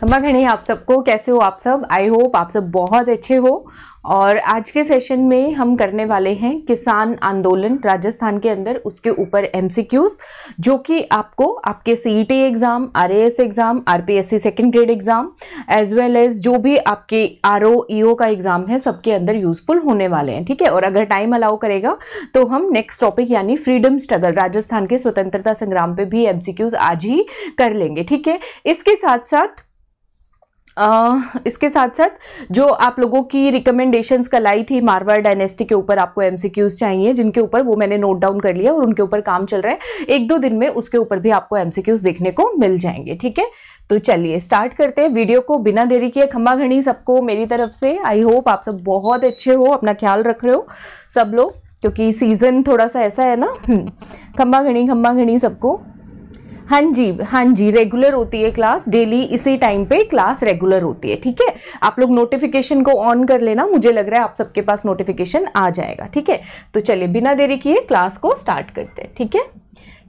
खम्बा खड़ी आप सबको कैसे हो आप सब आई होप आप सब बहुत अच्छे हो और आज के सेशन में हम करने वाले हैं किसान आंदोलन राजस्थान के अंदर उसके ऊपर एम जो कि आपको आपके C exam R exam R P second grade exam as well as जो भी आपके आर ओ e का एग्ज़ाम है सबके अंदर यूज़फुल होने वाले हैं ठीक है और अगर टाइम अलाउ करेगा तो हम नेक्स्ट टॉपिक यानी फ्रीडम स्ट्रगल राजस्थान के स्वतंत्रता संग्राम पर भी एम आज ही कर लेंगे ठीक है इसके साथ साथ इसके साथ साथ जो आप लोगों की रिकमेंडेशंस कल आई थी मारवाड़ डायनेस्टी के ऊपर आपको एमसीक्यूज चाहिए जिनके ऊपर वो मैंने नोट डाउन कर लिया और उनके ऊपर काम चल रहा है एक दो दिन में उसके ऊपर भी आपको एमसीक्यूज देखने को मिल जाएंगे ठीक है तो चलिए स्टार्ट करते हैं वीडियो को बिना देरी किए खम्मा घनी सबको मेरी तरफ से आई होप आप सब बहुत अच्छे हो अपना ख्याल रख रहे हो सब लोग क्योंकि सीज़न थोड़ा सा ऐसा है ना खम्मा घनी खम्मा घनी सबको हाँ जी हाँ जी रेगुलर होती है क्लास डेली इसी टाइम पे क्लास रेगुलर होती है ठीक है आप लोग नोटिफिकेशन को ऑन कर लेना मुझे लग रहा है आप सबके पास नोटिफिकेशन आ जाएगा ठीक है तो चलिए बिना देरी किए क्लास को स्टार्ट करते हैं ठीक है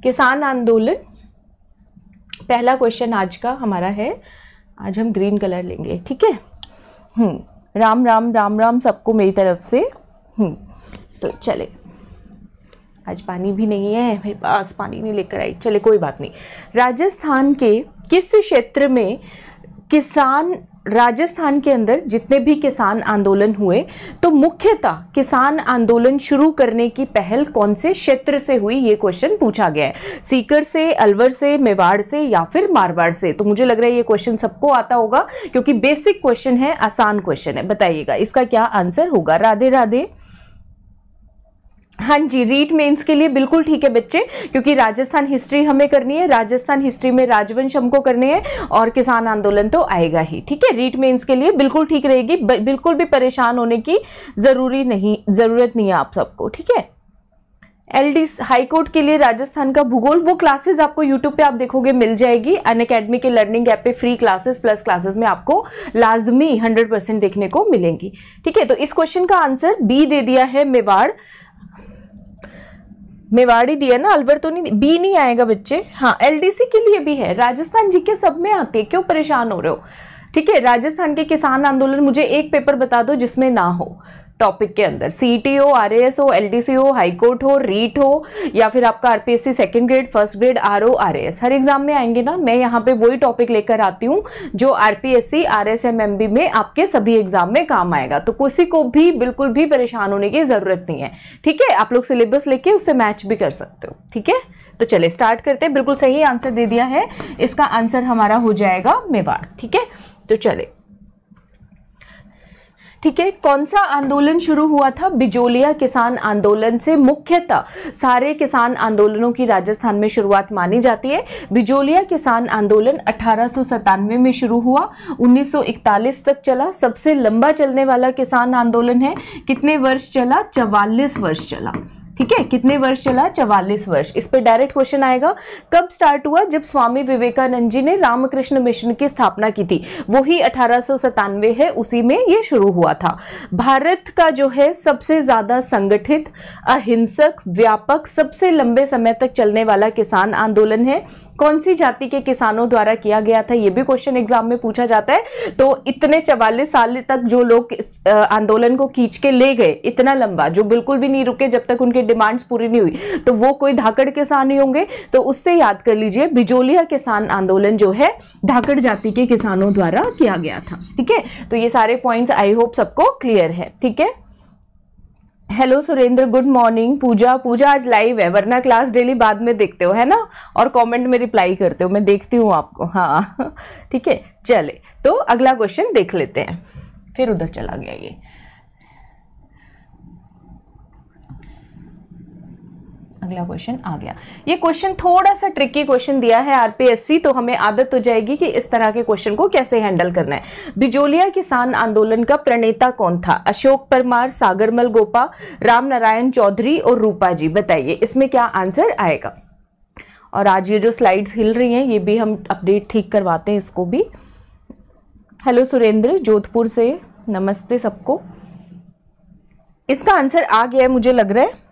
किसान आंदोलन पहला क्वेश्चन आज का हमारा है आज हम ग्रीन कलर लेंगे ठीक है हम्म, राम राम राम राम सबको मेरी तरफ से हम्म, तो चले आज पानी भी नहीं है मेरे पास पानी नहीं लेकर आई चले कोई बात नहीं राजस्थान के किस क्षेत्र में किसान राजस्थान के अंदर जितने भी किसान आंदोलन हुए तो मुख्यतः किसान आंदोलन शुरू करने की पहल कौन से क्षेत्र से हुई ये क्वेश्चन पूछा गया है सीकर से अलवर से मेवाड़ से या फिर मारवाड़ से तो मुझे लग रहा है ये क्वेश्चन सबको आता होगा क्योंकि बेसिक क्वेश्चन है आसान क्वेश्चन है बताइएगा इसका क्या आंसर होगा राधे राधे हाँ जी रीट मेंस के लिए बिल्कुल ठीक है बच्चे क्योंकि राजस्थान हिस्ट्री हमें करनी है राजस्थान हिस्ट्री में राजवंश हमको करने हैं और किसान आंदोलन तो आएगा ही ठीक है रीट मेंस के लिए बिल्कुल ठीक रहेगी बिल्कुल भी परेशान होने की ज़रूरी नहीं ज़रूरत नहीं है आप सबको ठीक है एल डी हाई कोर्ट के लिए राजस्थान का भूगोल वो क्लासेस आपको यूट्यूब पे आप देखोगे मिल जाएगी अन अकेडमी के लर्निंग ऐप पे फ्री क्लासेस प्लस क्लासेस में आपको लाजमी 100 परसेंट देखने को मिलेंगी ठीक है तो इस क्वेश्चन का आंसर बी दे दिया है मेवाड़ मेवाड़ी दिया ना अलवर तो नहीं बी नहीं आएगा बच्चे हाँ एलडीसी के लिए भी है राजस्थान जी के सब में आते क्यों परेशान हो रहे हो ठीक है राजस्थान के किसान आंदोलन मुझे एक पेपर बता दो जिसमें ना हो टॉपिक के अंदर सी टी हो आर एस हो एल डी सी हो हाईकोर्ट हो रीट e हो या फिर आपका R P S C second grade first grade R O R S हर एग्जाम में आएंगे ना मैं यहाँ पे वही टॉपिक लेकर आती हूँ जो R P S C R S M M B में आपके सभी एग्जाम में काम आएगा तो किसी को भी बिल्कुल भी परेशान होने की ज़रूरत नहीं है ठीक है आप लोग सिलेबस लेके उससे मैच भी कर सकते हो ठीक है तो चले स्टार्ट करते हैं बिल्कुल सही आंसर दे दिया है इसका आंसर हमारा हो जाएगा मेवाड़ ठीक है तो चले ठीक है कौन सा आंदोलन शुरू हुआ था बिजोलिया किसान आंदोलन से मुख्यतः सारे किसान आंदोलनों की राजस्थान में शुरुआत मानी जाती है बिजोलिया किसान आंदोलन अठारह में शुरू हुआ 1941 तक चला सबसे लंबा चलने वाला किसान आंदोलन है कितने वर्ष चला चवालीस वर्ष चला ठीक है कितने वर्ष चला चवालीस वर्ष इस पर डायरेक्ट क्वेश्चन आएगा कब स्टार्ट हुआ जब स्वामी विवेकानंद जी ने रामकृष्ण मिशन की स्थापना की थी वही अठारह है उसी में ये शुरू हुआ था भारत का जो है सबसे ज्यादा संगठित अहिंसक व्यापक सबसे लंबे समय तक चलने वाला किसान आंदोलन है कौन सी जाति के किसानों द्वारा किया गया था यह भी क्वेश्चन एग्जाम में पूछा जाता है तो इतने चवालीस साल तक जो लोग आंदोलन को खींच के ले गए इतना लंबा जो बिल्कुल भी नहीं रुके जब तक उनके डिमांड्स पूरी नहीं हुई तो वो कोई धाकड़ किसान ही होंगे तो उससे याद कर लीजिए बिजोलिया किसान आंदोलन जो है धाकड़ जाति के किसानों द्वारा किया गया था ठीक है तो ये सारे पॉइंट्स आई होप सबको क्लियर है ठीक है hello Surendra good morning Pooja Pooja आज लाइव है वरना क्लास डेली बाद में देखते हो है ना और कमेंट में रिप्लाई करते हो मैं देखती हूँ आपको हाँ ठीक है चले तो अगला क्वेश्चन देख लेते हैं फिर उधर चला गया ये अगला क्वेश्चन आ गया ये क्वेश्चन थोड़ा सा ट्रिकी क्वेश्चन दिया है आरपीएससी तो हमें आदत हो तो जाएगी कि इस तरह के क्वेश्चन को कैसे हैंडल करना है बिजोलिया किसान आंदोलन का प्रणेता कौन था अशोक परमार सागरमल गोपा राम नारायण चौधरी और रूपा जी बताइए इसमें क्या आंसर आएगा और आज ये जो स्लाइड्स हिल रही हैं ये भी हम अपडेट ठीक करवाते हैं इसको भी हेलो सुरेंद्र जोधपुर से नमस्ते सबको इसका आंसर आ गया है मुझे लग रहा है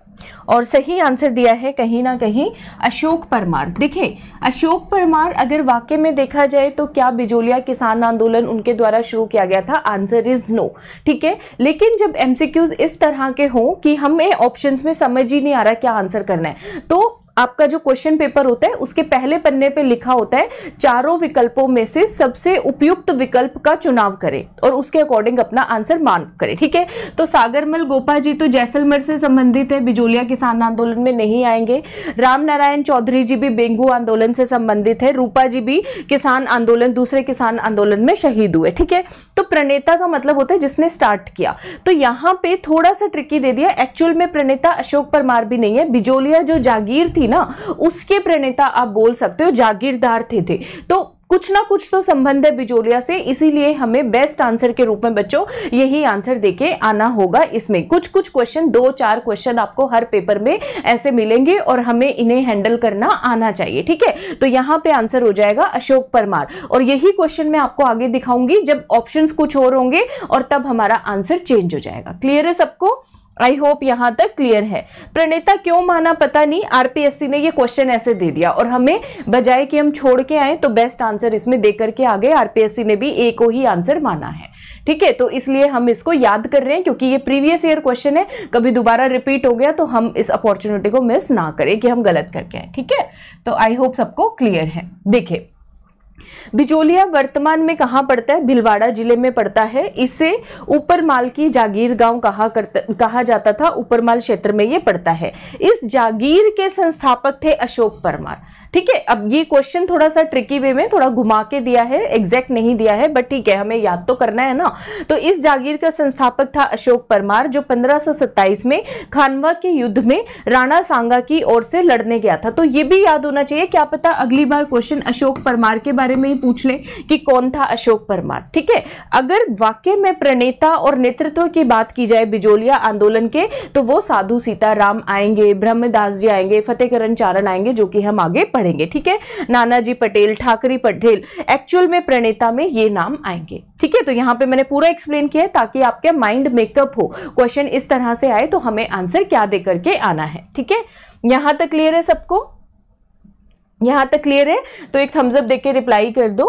और सही आंसर दिया है कहीं ना कहीं अशोक परमार देखिए अशोक परमार अगर वाक्य में देखा जाए तो क्या बिजोलिया किसान आंदोलन उनके द्वारा शुरू किया गया था आंसर इज नो ठीक है लेकिन जब एमसीक्यूज इस तरह के हों कि हमें ऑप्शंस में समझ ही नहीं आ रहा क्या आंसर करना है तो आपका जो क्वेश्चन पेपर होता है उसके पहले पन्ने पे लिखा होता है चारों विकल्पों में से सबसे उपयुक्त विकल्प का चुनाव करें और उसके अकॉर्डिंग अपना आंसर मान करें ठीक है तो सागरमल गोपा जी तो जैसलमेर से संबंधित है बिजोलिया किसान आंदोलन में नहीं आएंगे राम नारायण चौधरी जी भी बेंगू आंदोलन से संबंधित है रूपा जी भी किसान आंदोलन दूसरे किसान आंदोलन में शहीद हुए ठीक है तो प्रणेता का मतलब होता है जिसने स्टार्ट किया तो यहाँ पे थोड़ा सा ट्रिकी दे दिया एक्चुअल में प्रणेता अशोक परमार भी नहीं है बिजोलिया जो जागीर थी थी ना उसके प्रणेता आप बोल सकते हो जागीरदार थे थे तो कुछ ना कुछ तो संबंध है बिजोलिया से इसीलिए हमें बेस्ट आंसर के रूप में बच्चों यही आंसर देके आना होगा इसमें कुछ कुछ क्वेश्चन दो चार क्वेश्चन आपको हर पेपर में ऐसे मिलेंगे और हमें इन्हें हैंडल करना आना चाहिए ठीक है तो यहाँ पे आंसर हो जाएगा अशोक परमार और यही क्वेश्चन मैं आपको आगे दिखाऊंगी जब ऑप्शन कुछ और होंगे और तब हमारा आंसर चेंज हो जाएगा क्लियर है सबको आई होप यहाँ तक क्लियर है प्रणेता क्यों माना पता नहीं आरपीएससी ने ये क्वेश्चन ऐसे दे दिया और हमें बजाय कि हम छोड़ के आए तो बेस्ट आंसर इसमें दे करके आ गए आरपीएससी ने भी ए को ही आंसर माना है ठीक है तो इसलिए हम इसको याद कर रहे हैं क्योंकि ये प्रीवियस ईयर क्वेश्चन है कभी दोबारा रिपीट हो गया तो हम इस अपॉर्चुनिटी को मिस ना करें कि हम गलत करके आए ठीक है तो आई होप सबको क्लियर है देखिये बिजोलिया वर्तमान में कहाँ पड़ता है भिलवाड़ा जिले में पड़ता है इसे ऊपरमाल की जागीर गांव कहा करता कहा जाता था ऊपरमाल क्षेत्र में ये पड़ता है इस जागीर के संस्थापक थे अशोक परमार ठीक है अब ये क्वेश्चन थोड़ा सा ट्रिकी वे में थोड़ा घुमा के दिया है एग्जैक्ट नहीं दिया है बट ठीक है हमें याद तो करना है ना तो इस जागीर का संस्थापक था अशोक परमार जो पंद्रह में खानवा के युद्ध में राणा सांगा की ओर से लड़ने गया था तो ये भी याद होना चाहिए क्या पता अगली बार क्वेश्चन अशोक परमार के बारे बारे में ही पूछ लें कि कौन था अशोक परमार ठीक है अगर वाक्य में प्रणेता और नेतृत्व की बात की जाए बिजोलिया आंदोलन के तो वो साधु सीताराम आएंगे ब्रह्मदास जी आएंगे फतेहकरण चारण आएंगे जो कि हम आगे पढ़ेंगे ठीक है नानाजी पटेल ठाकरी पटेल एक्चुअल में प्रणेता में ये नाम आएंगे ठीक है तो यहाँ पे मैंने पूरा एक्सप्लेन किया है ताकि आपके माइंड मेकअप हो क्वेश्चन इस तरह से आए तो हमें आंसर क्या दे करके आना है ठीक है यहां तक क्लियर है सबको यहाँ तक क्लियर है तो एक थम्सअप देके रिप्लाई कर दो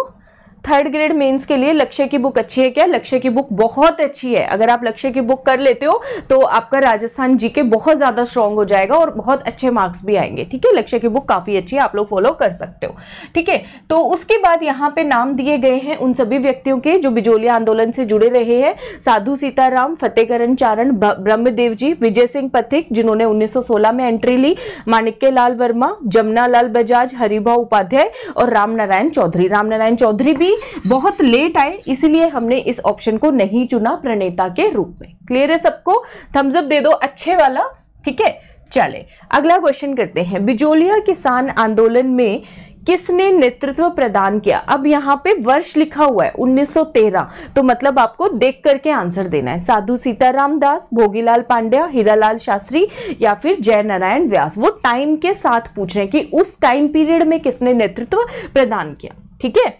थर्ड ग्रेड मेंस के लिए लक्ष्य की बुक अच्छी है क्या लक्ष्य की बुक बहुत अच्छी है अगर आप लक्ष्य की बुक कर लेते हो तो आपका राजस्थान जी के बहुत ज़्यादा स्ट्रांग हो जाएगा और बहुत अच्छे मार्क्स भी आएंगे ठीक है लक्ष्य की बुक काफ़ी अच्छी है आप लोग फॉलो कर सकते हो ठीक है तो उसके बाद यहाँ पे नाम दिए गए हैं उन सभी व्यक्तियों के जो बिजोलिया आंदोलन से जुड़े रहे हैं साधु सीताराम फतेहकरण चारण ब्रह्मदेव जी विजय सिंह पथिक जिन्होंने उन्नीस में एंट्री ली माणिक्य लाल वर्मा जमुना लाल बजाज हरिभा उपाध्याय और रामनारायण चौधरी रामनारायण चौधरी भी भी बहुत लेट आए इसीलिए हमने इस ऑप्शन को नहीं चुना प्रणेता के रूप में क्लियर है सबको थम्सअप दे दो अच्छे वाला ठीक है चले अगला क्वेश्चन करते हैं बिजोलिया किसान आंदोलन में किसने नेतृत्व प्रदान किया अब यहाँ पे वर्ष लिखा हुआ है 1913 तो मतलब आपको देख करके आंसर देना है साधु सीताराम दास भोगीलाल पांड्या हीरालाल शास्त्री या फिर जय नारायण व्यास वो टाइम के साथ पूछ रहे हैं कि उस टाइम पीरियड में किसने नेतृत्व प्रदान किया ठीक है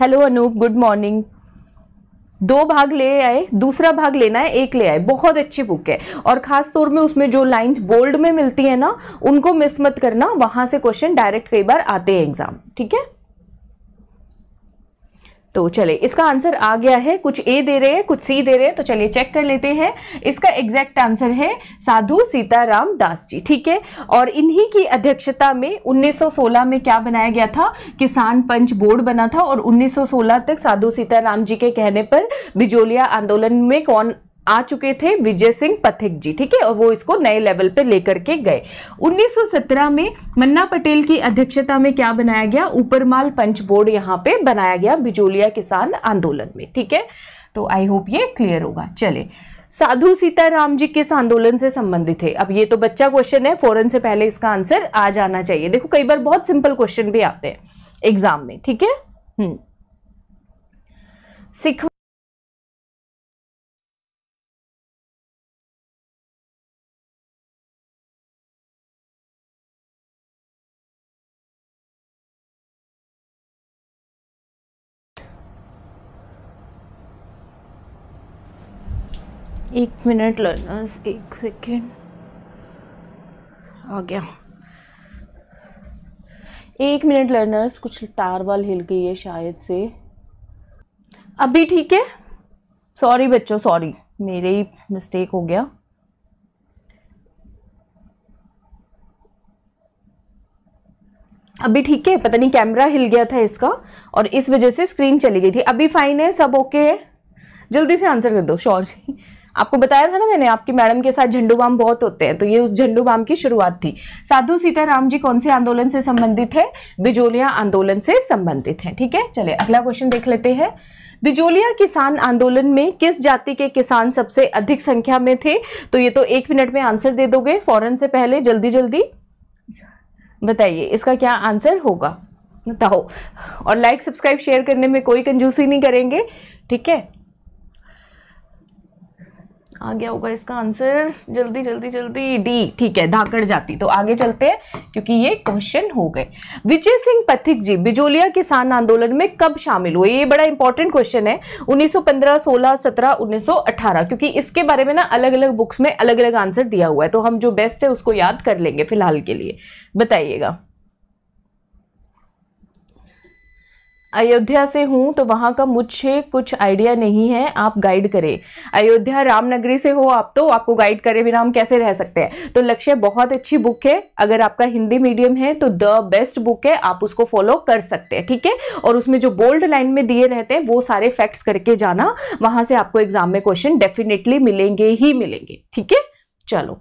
हेलो अनूप गुड मॉर्निंग दो भाग ले आए दूसरा भाग लेना है एक ले आए बहुत अच्छी बुक है और खास तौर में उसमें जो लाइंस बोल्ड में मिलती है ना उनको मिस मत करना वहां से क्वेश्चन डायरेक्ट कई बार आते हैं एग्जाम ठीक है तो चले इसका आंसर आ गया है कुछ ए दे रहे हैं कुछ सी दे रहे हैं तो चलिए चेक कर लेते हैं इसका एग्जैक्ट आंसर है साधु सीताराम दास जी ठीक है और इन्हीं की अध्यक्षता में 1916 में क्या बनाया गया था किसान पंच बोर्ड बना था और 1916 तक साधु सीताराम जी के कहने पर बिजोलिया आंदोलन में कौन आ चुके थे विजय सिंह पथिक जी ठीक है और वो इसको नए लेवल पे लेकर के गए 1917 में मन्ना पटेल की अध्यक्षता में क्या बनाया गया ऊपरमाल पंच बोर्ड यहाँ पे बनाया गया बिजोलिया किसान आंदोलन में ठीक है तो आई होप ये क्लियर होगा चले साधु सीताराम जी किस आंदोलन से संबंधित है अब ये तो बच्चा क्वेश्चन है फौरन से पहले इसका आंसर आ जाना चाहिए देखो कई बार बहुत सिंपल क्वेश्चन भी आते हैं एग्जाम में ठीक है हम्म। सिख एक मिनट लर्नर्स एक सेकेंड आ गया एक मिनट लर्नर्स कुछ टार वाल हिल गई है शायद से अभी ठीक है सॉरी बच्चों सॉरी मेरे ही मिस्टेक हो गया अभी ठीक है पता नहीं कैमरा हिल गया था इसका और इस वजह से स्क्रीन चली गई थी अभी फाइन है सब ओके है जल्दी से आंसर कर दो सॉरी आपको बताया था ना मैंने आपकी मैडम के साथ झंडू बाम बहुत होते हैं तो ये उस झंडू बाम की शुरुआत थी साधु सीताराम जी कौन से आंदोलन से संबंधित है बिजोलिया आंदोलन से संबंधित है ठीक है चले अगला क्वेश्चन देख लेते हैं बिजोलिया किसान आंदोलन में किस जाति के किसान सबसे अधिक संख्या में थे तो ये तो एक मिनट में आंसर दे दोगे फौरन से पहले जल्दी जल्दी बताइए इसका क्या आंसर होगा बताओ और लाइक सब्सक्राइब शेयर करने में कोई कंजूसी नहीं करेंगे ठीक है आ गया होगा इसका आंसर जल्दी जल्दी जल्दी डी ठीक है धाकड़ जाती तो आगे चलते हैं क्योंकि ये क्वेश्चन हो गए विजय सिंह पथिक जी बिजोलिया किसान आंदोलन में कब शामिल हुए ये बड़ा इंपॉर्टेंट क्वेश्चन है 1915 16 17 1918 क्योंकि इसके बारे में ना अलग अलग बुक्स में अलग अलग आंसर दिया हुआ है तो हम जो बेस्ट है उसको याद कर लेंगे फिलहाल के लिए बताइएगा अयोध्या से हूँ तो वहाँ का मुझे कुछ आइडिया नहीं है आप गाइड करें अयोध्या रामनगरी से हो आप तो आपको गाइड करे बिना हम कैसे रह सकते हैं तो लक्ष्य बहुत अच्छी बुक है अगर आपका हिंदी मीडियम है तो द बेस्ट बुक है आप उसको फॉलो कर सकते हैं ठीक है और उसमें जो बोल्ड लाइन में दिए रहते हैं वो सारे फैक्ट्स करके जाना वहाँ से आपको एग्जाम में क्वेश्चन डेफिनेटली मिलेंगे ही मिलेंगे ठीक है चलो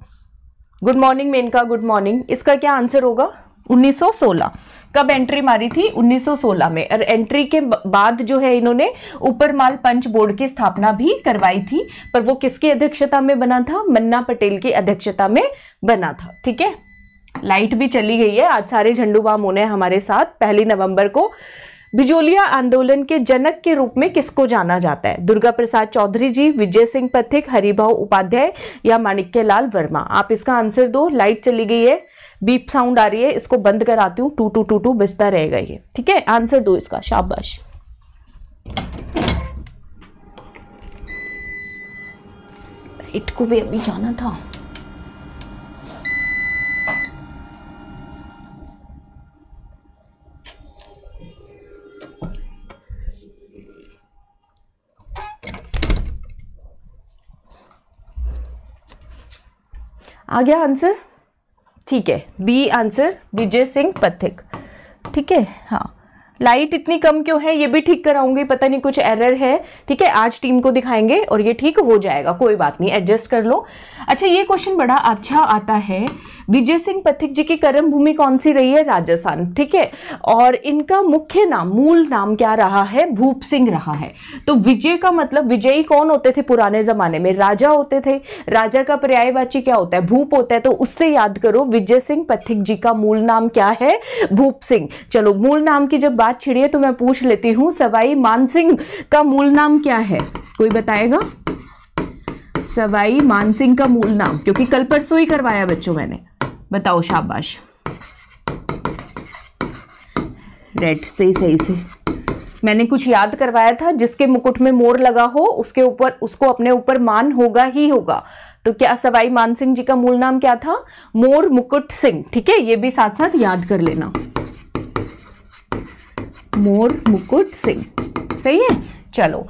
good morning Menka good morning इसका क्या आंसर होगा 1916 कब एंट्री मारी थी 1916 में और एंट्री के बाद जो है इन्होंने माल पंच बोर्ड की स्थापना भी करवाई थी पर वो किसकी अध्यक्षता में बना था मन्ना पटेल की अध्यक्षता में बना था ठीक है लाइट भी चली गई है आज सारे झंडू बाम होने हमारे साथ पहली नवंबर को बिजोलिया आंदोलन के जनक के रूप में किसको जाना जाता है दुर्गा प्रसाद चौधरी जी विजय सिंह पथिक हरिभा उपाध्याय या माणिक्य लाल वर्मा आप इसका आंसर दो लाइट चली गई है बीप साउंड आ रही है इसको बंद कराती हूँ टू टू टू टू बजता रहेगा ये ठीक है आंसर दो इसका शाबाश इट को भी अभी जाना था आ गया आंसर ठीक है बी आंसर विजय सिंह पथिक ठीक है हाँ लाइट इतनी कम क्यों है ये भी ठीक कराऊंगी पता नहीं कुछ एरर है ठीक है आज टीम को दिखाएंगे और ये ठीक हो जाएगा कोई बात नहीं एडजस्ट कर लो अच्छा ये क्वेश्चन बड़ा अच्छा आता है विजय सिंह पथिक जी की कर्म भूमि कौन सी रही है राजस्थान ठीक है और इनका मुख्य नाम मूल नाम क्या रहा है भूप सिंह रहा है तो विजय का मतलब विजयी कौन होते थे पुराने जमाने में राजा होते थे राजा का पर्यायवाची क्या होता है भूप होता है तो उससे याद करो विजय सिंह पथिक जी का मूल नाम क्या है भूप सिंह चलो मूल नाम की जब बात बात छिड़ी है तो मैं पूछ लेती हूँ सवाई मानसिंह का मूल नाम क्या है कोई बताएगा सवाई मानसिंह का मूल नाम क्योंकि कल परसों ही करवाया बच्चों मैंने बताओ शाबाश रेड सही सही से मैंने कुछ याद करवाया था जिसके मुकुट में मोर लगा हो उसके ऊपर उसको अपने ऊपर मान होगा ही होगा तो क्या सवाई मान सिंह जी का मूल नाम क्या था मोर मुकुट सिंह ठीक है ये भी साथ साथ याद कर लेना मोर मुकुट सिंह सही है चलो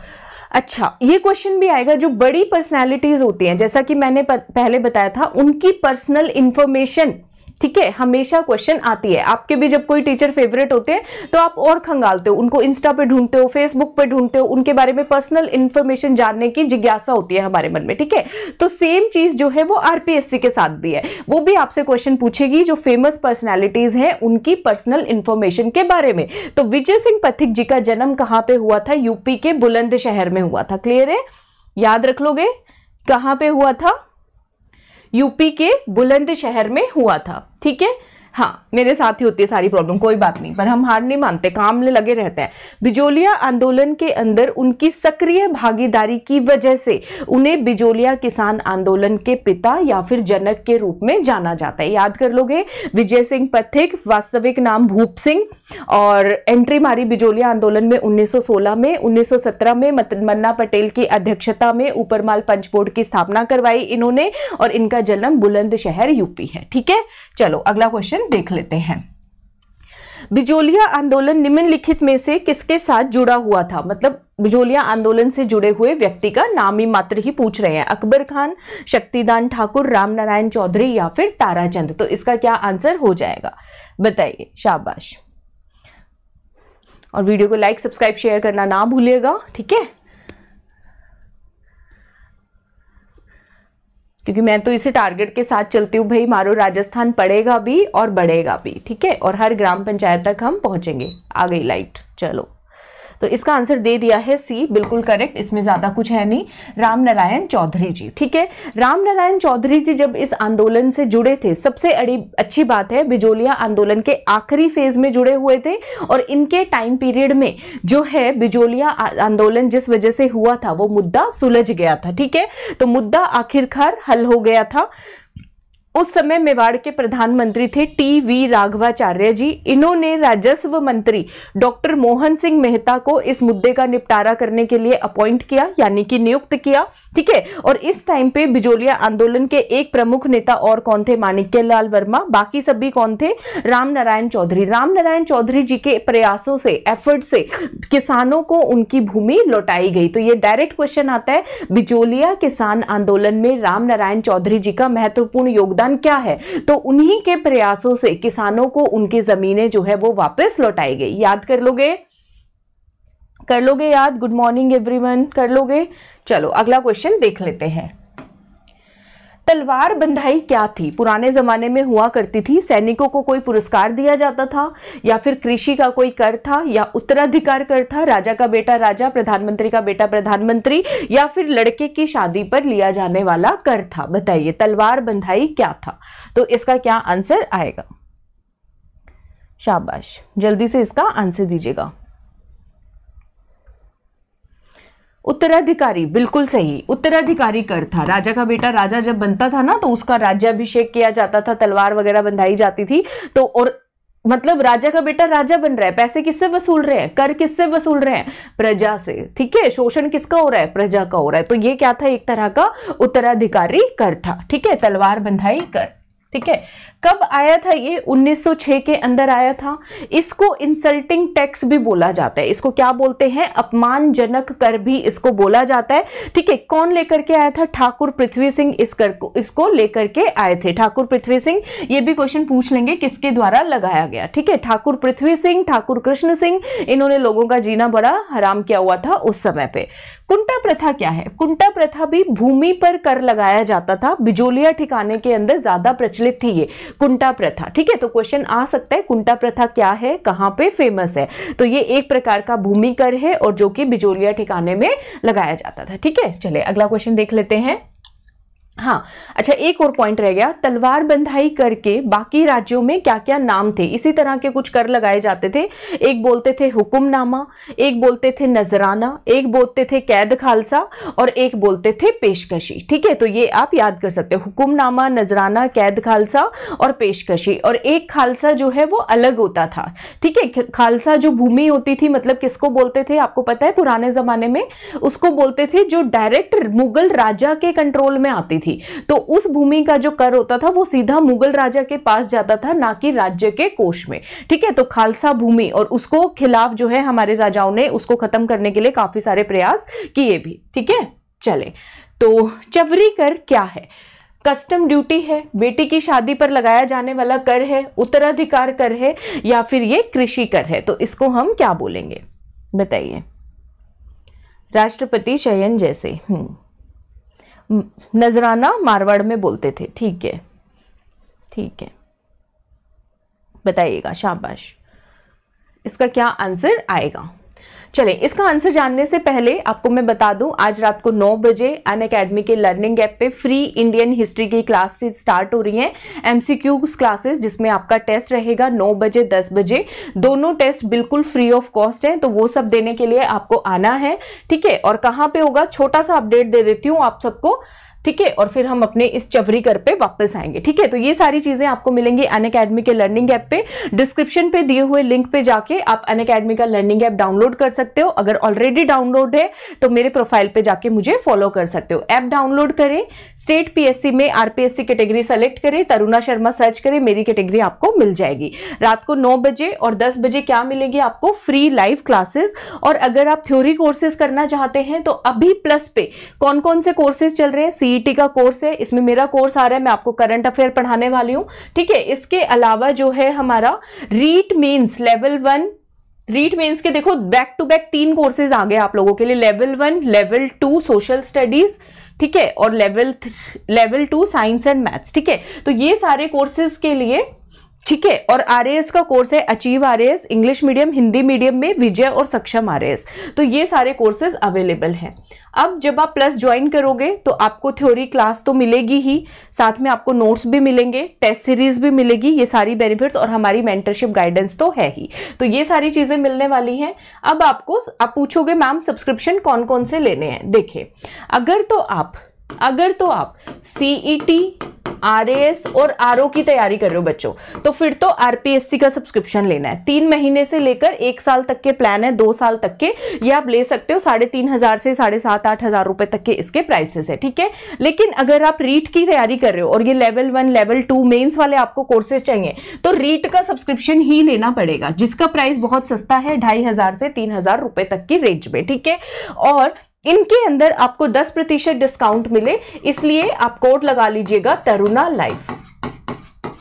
अच्छा ये क्वेश्चन भी आएगा जो बड़ी पर्सनालिटीज होती हैं जैसा कि मैंने पहले बताया था उनकी पर्सनल इंफॉर्मेशन ठीक है हमेशा क्वेश्चन आती है आपके भी जब कोई टीचर फेवरेट होते हैं तो आप और खंगालते हो उनको इंस्टा पे ढूंढते हो फेसबुक पे ढूंढते हो उनके बारे में पर्सनल इन्फॉर्मेशन जानने की जिज्ञासा होती है हमारे मन में ठीक है तो सेम चीज जो है वो आरपीएससी के साथ भी है वो भी आपसे क्वेश्चन पूछेगी जो फेमस पर्सनैलिटीज हैं उनकी पर्सनल इन्फॉर्मेशन के बारे में तो विजय सिंह पथिक जी का जन्म कहाँ पे हुआ था यूपी के बुलंदशहर में हुआ था क्लियर है याद रख लोगे कहाँ पे हुआ था यूपी के बुलंदशहर में हुआ था ठीक है हाँ मेरे साथ ही होती है सारी प्रॉब्लम कोई बात नहीं पर हम हार नहीं मानते काम में लगे रहते हैं बिजोलिया आंदोलन के अंदर उनकी सक्रिय भागीदारी की वजह से उन्हें बिजोलिया किसान आंदोलन के पिता या फिर जनक के रूप में जाना जाता है याद कर लोगे विजय सिंह पथिक वास्तविक नाम भूप सिंह और एंट्री मारी बिजोलिया आंदोलन में उन्नीस में उन्नीस में मन्ना पटेल की अध्यक्षता में ऊपरमाल पंच बोर्ड की स्थापना करवाई इन्होंने और इनका जन्म बुलंदशहर यूपी है ठीक है चलो अगला क्वेश्चन क्वेश्चन देख लेते हैं बिजोलिया आंदोलन निम्नलिखित में से किसके साथ जुड़ा हुआ था मतलब बिजोलिया आंदोलन से जुड़े हुए व्यक्ति का नाम ही मात्र ही पूछ रहे हैं अकबर खान शक्तिदान ठाकुर रामनारायण चौधरी या फिर ताराचंद तो इसका क्या आंसर हो जाएगा बताइए शाबाश और वीडियो को लाइक सब्सक्राइब शेयर करना ना भूलिएगा ठीक है क्योंकि मैं तो इसी टारगेट के साथ चलती हूँ भाई मारो राजस्थान पड़ेगा भी और बढ़ेगा भी ठीक है और हर ग्राम पंचायत तक हम पहुँचेंगे आ गई लाइट चलो तो इसका आंसर दे दिया है सी बिल्कुल करेक्ट इसमें ज़्यादा कुछ है नहीं राम नारायण चौधरी जी ठीक है राम नारायण चौधरी जी जब इस आंदोलन से जुड़े थे सबसे अच्छी बात है बिजोलिया आंदोलन के आखिरी फेज में जुड़े हुए थे और इनके टाइम पीरियड में जो है बिजोलिया आंदोलन जिस वजह से हुआ था वो मुद्दा सुलझ गया था ठीक है तो मुद्दा आखिरकार हल हो गया था उस समय मेवाड़ के प्रधानमंत्री थे टी वी राघवाचार्य जी इन्होंने राजस्व मंत्री डॉक्टर मोहन सिंह मेहता को इस मुद्दे का निपटारा करने के लिए अपॉइंट किया यानी कि नियुक्त किया ठीक है और इस टाइम पे बिजोलिया आंदोलन के एक प्रमुख नेता और कौन थे माणिक्य लाल वर्मा बाकी सभी कौन थे राम नारायण चौधरी राम नारायण चौधरी जी के प्रयासों से एफर्ट से किसानों को उनकी भूमि लौटाई गई तो ये डायरेक्ट क्वेश्चन आता है बिजोलिया किसान आंदोलन में राम नारायण चौधरी जी का महत्वपूर्ण योगदान योगदान क्या है तो उन्हीं के प्रयासों से किसानों को उनकी ज़मीनें जो है वो वापस लौटाई गई याद कर लोगे कर लोगे याद गुड मॉर्निंग एवरीवन कर लोगे चलो अगला क्वेश्चन देख लेते हैं तलवार बंधाई क्या थी पुराने ज़माने में हुआ करती थी सैनिकों को कोई पुरस्कार दिया जाता था या फिर कृषि का कोई कर था या उत्तराधिकार कर था राजा का बेटा राजा प्रधानमंत्री का बेटा प्रधानमंत्री या फिर लड़के की शादी पर लिया जाने वाला कर था बताइए तलवार बंधाई क्या था तो इसका क्या आंसर आएगा शाबाश जल्दी से इसका आंसर दीजिएगा उत्तराधिकारी बिल्कुल सही उत्तराधिकारी कर था राजा का बेटा राजा जब बनता था ना तो उसका राज्याभिषेक किया जाता था तलवार वगैरह बंधाई जाती थी तो और मतलब राजा का बेटा राजा बन रहा है पैसे किससे वसूल रहे हैं कर किससे वसूल रहे हैं प्रजा से ठीक है शोषण किसका हो रहा है प्रजा का हो रहा है तो ये क्या था एक तरह का उत्तराधिकारी कर था ठीक है तलवार बंधाई कर ठीक है कब आया था ये 1906 के अंदर आया था इसको इंसल्टिंग टैक्स भी बोला जाता है इसको क्या बोलते हैं अपमानजनक कर भी इसको बोला जाता है ठीक है कौन लेकर के आया था ठाकुर पृथ्वी सिंह इस कर को इसको लेकर के आए थे ठाकुर पृथ्वी सिंह ये भी क्वेश्चन पूछ लेंगे किसके द्वारा लगाया गया ठीक है ठाकुर पृथ्वी सिंह ठाकुर कृष्ण सिंह इन्होंने लोगों का जीना बड़ा हराम किया हुआ था उस समय पर कुंटा प्रथा क्या है कुंटा प्रथा भी भूमि पर कर लगाया जाता था बिजोलिया ठिकाने के अंदर ज्यादा प्रचलित थी ये कुंटा प्रथा ठीक है तो क्वेश्चन आ सकता है कुंटा प्रथा क्या है कहाँ पे फेमस है तो ये एक प्रकार का भूमि कर है और जो कि बिजोलिया ठिकाने में लगाया जाता था ठीक है चले अगला क्वेश्चन देख लेते हैं हाँ अच्छा एक और पॉइंट रह गया तलवार बंधाई करके बाकी राज्यों में क्या क्या नाम थे इसी तरह के कुछ कर लगाए जाते थे एक बोलते थे हुक्मनामा एक बोलते थे नजराना एक बोलते थे कैद खालसा और एक बोलते थे पेशकशी ठीक है तो ये आप याद कर सकते हो हुक्मनामा नजराना कैद खालसा और पेशकशी और एक खालसा जो है वो अलग होता था ठीक है खालसा जो भूमि होती थी मतलब किसको बोलते थे आपको पता है पुराने जमाने में उसको बोलते थे जो डायरेक्ट मुगल राजा के कंट्रोल में आती थी थी तो उस भूमि का जो कर होता था वो सीधा मुगल राजा के पास जाता था ना कि राज्य के कोष में ठीक है तो खालसा भूमि और उसको खिलाफ जो है हमारे राजाओं ने उसको खत्म करने के लिए काफी सारे प्रयास किए भी ठीक है चले तो चवरी कर क्या है कस्टम ड्यूटी है बेटी की शादी पर लगाया जाने वाला कर है उत्तराधिकार कर है या फिर ये कृषि कर है तो इसको हम क्या बोलेंगे बताइए राष्ट्रपति चयन जैसे हम्म नजराना मारवाड़ में बोलते थे ठीक है ठीक है बताइएगा शाबाश इसका क्या आंसर आएगा चले इसका आंसर जानने से पहले आपको मैं बता दूं आज रात को 9 बजे अन अकेडमी के लर्निंग ऐप पे फ्री इंडियन हिस्ट्री की क्लासेस स्टार्ट हो रही है एमसीक्यू क्लासेस जिसमें आपका टेस्ट रहेगा 9 बजे 10 बजे दोनों टेस्ट बिल्कुल फ्री ऑफ कॉस्ट है तो वो सब देने के लिए आपको आना है ठीक है और कहाँ पे होगा छोटा सा अपडेट दे देती हूँ आप सबको ठीक है और फिर हम अपने इस चवरी कर पे वापस आएंगे ठीक है तो ये सारी चीज़ें आपको मिलेंगी अन अकेडमी के लर्निंग ऐप पे डिस्क्रिप्शन पे दिए हुए लिंक पे जाके आप अन अकेडमी का लर्निंग ऐप डाउनलोड कर सकते हो अगर ऑलरेडी डाउनलोड है तो मेरे प्रोफाइल पे जाके मुझे फॉलो कर सकते हो ऐप डाउनलोड करें स्टेट पीएससी में आरपीएससी कैटेगरी सेलेक्ट करें तरुणा शर्मा सर्च करें मेरी कैटेगरी आपको मिल जाएगी रात को नौ बजे और दस बजे क्या मिलेगी आपको फ्री लाइव क्लासेस और अगर आप थ्योरी कोर्सेज करना चाहते हैं तो अभी प्लस पे कौन कौन से कोर्सेज चल रहे हैं सी सीईटी e का कोर्स है इसमें मेरा कोर्स आ रहा है मैं आपको करंट अफेयर पढ़ाने वाली हूँ ठीक है इसके अलावा जो है हमारा REET means level one REET means के देखो बैक टू बैक तीन कोर्सेज आ गए आप लोगों के लिए level one level two social studies ठीक है और level level two science and maths ठीक है तो ये सारे कोर्सेज के लिए ठीक है और एस का कोर्स है अचीव एस इंग्लिश मीडियम हिंदी मीडियम में विजय और सक्षम एस तो ये सारे कोर्सेज अवेलेबल हैं अब जब आप प्लस ज्वाइन करोगे तो आपको थ्योरी क्लास तो मिलेगी ही साथ में आपको नोट्स भी मिलेंगे टेस्ट सीरीज भी मिलेगी ये सारी बेनिफिट्स और हमारी मेंटरशिप गाइडेंस तो है ही तो ये सारी चीज़ें मिलने वाली हैं अब आपको आप पूछोगे मैम सब्सक्रिप्शन कौन कौन से लेने हैं देखिए अगर तो आप अगर तो आप सी आर और आर की तैयारी कर रहे हो बच्चों तो फिर तो आरपीएससी का सब्सक्रिप्शन लेना है तीन महीने से लेकर एक साल तक के प्लान है दो साल तक के ये आप ले सकते हो साढ़े तीन हजार से साढ़े सात आठ हजार रुपए तक के इसके प्राइसेस है ठीक है लेकिन अगर आप रीट की तैयारी कर रहे हो और ये level one level two mains वाले आपको कोर्सेज चाहिए तो रीट का सब्सक्रिप्शन ही लेना पड़ेगा जिसका प्राइस बहुत सस्ता है ढाई हजार से तीन हजार रुपए तक की रेंज में ठीक है और इनके अंदर आपको 10 प्रतिशत डिस्काउंट मिले इसलिए आप कोड लगा लीजिएगा तरुणा लाइफ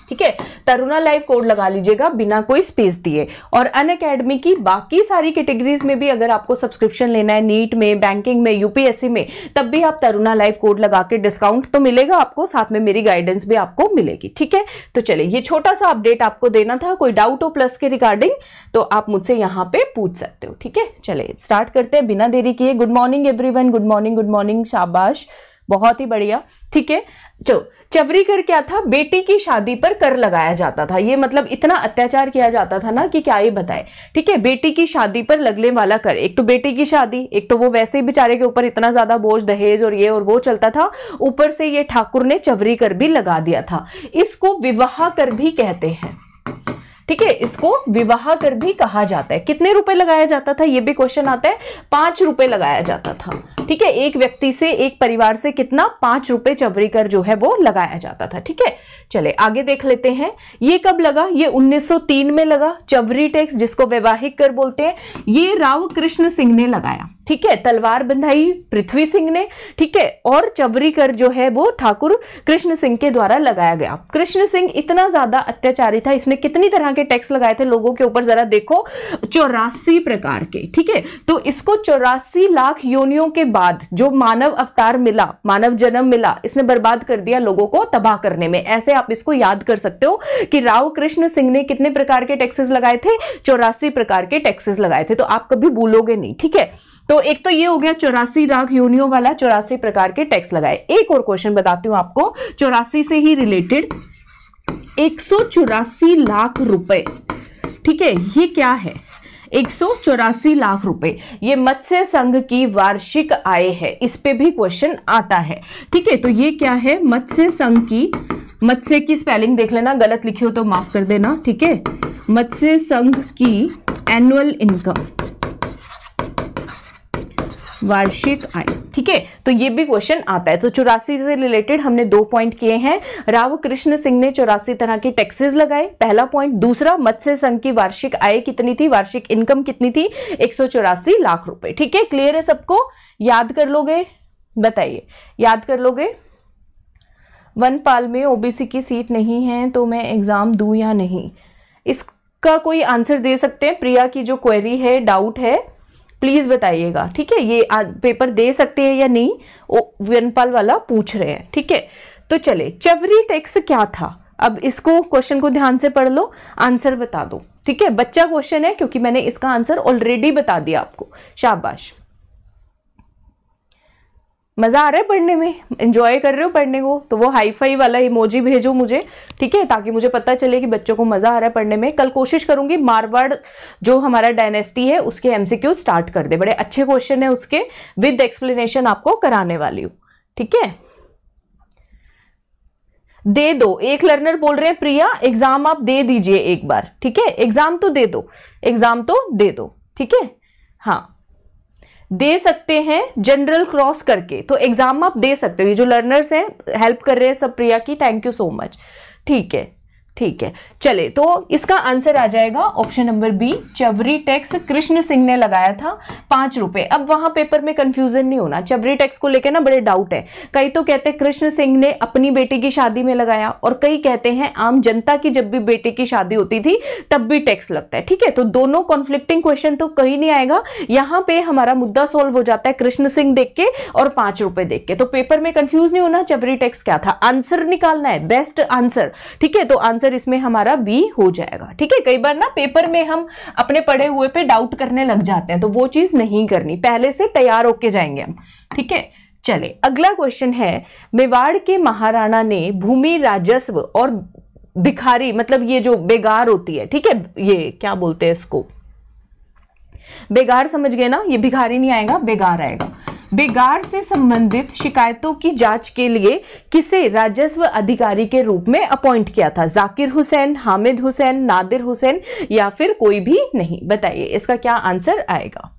ठीक है तरुणा लाइव कोड लगा लीजिएगा बिना कोई स्पेस दिए और अन अकेडमी की बाकी सारी कैटेगरीज में भी अगर आपको सब्सक्रिप्शन लेना है नीट में बैंकिंग में यूपीएससी में तब भी आप तरुणा लाइव कोड लगा के डिस्काउंट तो मिलेगा आपको साथ में मेरी गाइडेंस भी आपको मिलेगी ठीक है तो चलिए ये छोटा सा अपडेट आपको देना था कोई डाउट हो प्लस के रिगार्डिंग तो आप मुझसे यहाँ पे पूछ सकते हो ठीक है चले स्टार्ट करते हैं बिना देरी किए good morning every good morning good morning शाबाश बहुत ही बढ़िया ठीक है चो चवरी कर क्या था बेटी की शादी पर कर लगाया जाता था ये मतलब इतना अत्याचार किया जाता था ना कि क्या ये बताए ठीक है बेटी की शादी पर लगने वाला कर एक तो बेटी की शादी एक तो वो वैसे ही बेचारे के ऊपर इतना ज्यादा बोझ दहेज और ये और वो चलता था ऊपर से ये ठाकुर ने चवरी कर भी लगा दिया था इसको विवाह कर भी कहते हैं ठीक है इसको विवाह कर भी कहा जाता है कितने रुपए लगाया जाता था ये भी क्वेश्चन आता है पांच रुपए लगाया जाता था ठीक है एक व्यक्ति से एक परिवार से कितना पांच रुपए चवरी कर जो है वो लगाया जाता था ठीक है चले आगे देख लेते हैं ये कब लगा ये 1903 में लगा चवरी टैक्स जिसको वैवाहिक कर बोलते हैं ये राव कृष्ण सिंह ने लगाया ठीक है तलवार बंधाई पृथ्वी सिंह ने ठीक है और चवरीकर जो है वो ठाकुर कृष्ण सिंह के द्वारा लगाया गया कृष्ण सिंह इतना ज्यादा अत्याचारी था इसने कितनी तरह के टैक्स लगाए थे लोगों के ऊपर जरा देखो चौरासी प्रकार के ठीक है तो इसको चौरासी लाख योनियों के बाद जो मानव अवतार मिला मानव जन्म मिला इसने बर्बाद कर दिया लोगों को तबाह करने में ऐसे आप इसको याद कर सकते हो कि राव कृष्ण सिंह ने कितने प्रकार के टैक्सेस लगाए थे चौरासी प्रकार के टैक्सेस लगाए थे तो आप कभी भूलोगे नहीं ठीक है तो एक तो ये हो गया चौरासी लाख यूनियों वाला चौरासी प्रकार के टैक्स लगाए एक और क्वेश्चन बताती हूँ आपको चौरासी से ही रिलेटेड एक लाख रुपए ठीक है ये क्या है एक लाख रुपए ये मत्स्य संघ की वार्षिक आय है इस पे भी क्वेश्चन आता है ठीक है तो ये क्या है मत्स्य संघ की मत्स्य की स्पेलिंग देख लेना गलत लिखी हो तो माफ कर देना ठीक है मत्स्य संघ की एनुअल इनकम वार्षिक आय ठीक है तो ये भी क्वेश्चन आता है तो चौरासी से रिलेटेड हमने दो पॉइंट किए हैं राव कृष्ण सिंह ने चौरासी तरह के टैक्सेस लगाए पहला पॉइंट दूसरा मत्स्य संघ की वार्षिक आय कितनी थी वार्षिक इनकम कितनी थी एक लाख रुपए ठीक है क्लियर है सबको याद कर लोगे बताइए याद कर लोगे वन पाल में ओबीसी की सीट नहीं है तो मैं एग्ज़ाम दू या नहीं इसका कोई आंसर दे सकते हैं प्रिया की जो क्वेरी है डाउट है प्लीज़ बताइएगा ठीक है ये पेपर दे सकते हैं या नहीं वो वनपाल वाला पूछ रहे हैं ठीक है तो चले चवरी टैक्स क्या था अब इसको क्वेश्चन को ध्यान से पढ़ लो आंसर बता दो ठीक है बच्चा क्वेश्चन है क्योंकि मैंने इसका आंसर ऑलरेडी बता दिया आपको शाबाश मज़ा आ रहा है पढ़ने में इन्जॉय कर रहे हो पढ़ने को तो वो हाई फाई वाला इमोजी भेजो मुझे ठीक है ताकि मुझे पता चले कि बच्चों को मज़ा आ रहा है पढ़ने में कल कोशिश करूँगी मारवाड़ जो हमारा डायनेस्टी है उसके एम स्टार्ट कर दे बड़े अच्छे क्वेश्चन है उसके विद एक्सप्लेनेशन आपको कराने वाली हूँ ठीक है दे दो एक लर्नर बोल रहे हैं प्रिया एग्जाम आप दे दीजिए एक बार ठीक है एग्जाम तो दे दो एग्जाम तो दे दो ठीक है हाँ दे सकते हैं जनरल क्रॉस करके तो एग्जाम आप दे सकते हो ये जो लर्नर्स हैं हेल्प कर रहे हैं सब प्रिया की थैंक यू सो मच ठीक है ठीक है चले तो इसका आंसर आ जाएगा option number B Chawri tax Krishna Singh ने लगाया था पांच रुपए अब वहां पेपर में कंफ्यूजन नहीं होना चवरी टैक्स को लेकर ना बड़े डाउट है कई तो कहते हैं कृष्ण सिंह ने अपनी बेटी की शादी में लगाया और कई कहते हैं आम जनता की जब भी बेटी की शादी होती थी तब भी टैक्स लगता है ठीक है तो दोनों कॉन्फ्लिक्टिंग क्वेश्चन तो कहीं नहीं आएगा यहां पर हमारा मुद्दा सोल्व हो जाता है कृष्ण सिंह देख के और पांच रुपए देख के तो पेपर में कंफ्यूज नहीं होना चवरी टैक्स क्या था आंसर निकालना है बेस्ट आंसर ठीक है तो आंसर आंसर इसमें हमारा बी हो जाएगा ठीक है कई बार ना पेपर में हम अपने पढ़े हुए पे डाउट करने लग जाते हैं तो वो चीज़ नहीं करनी पहले से तैयार होके जाएंगे हम ठीक है चले अगला क्वेश्चन है मेवाड़ के महाराणा ने भूमि राजस्व और भिखारी मतलब ये जो बेगार होती है ठीक है ये क्या बोलते हैं इसको बेगार समझ गए ना ये भिखारी नहीं आएगा बेगार आएगा बेगार से संबंधित शिकायतों की जांच के लिए किसे राजस्व अधिकारी के रूप में अपॉइंट किया था जाकिर हुसैन हामिद हुसैन नादिर हुसैन या फिर कोई भी नहीं बताइए इसका क्या आंसर आएगा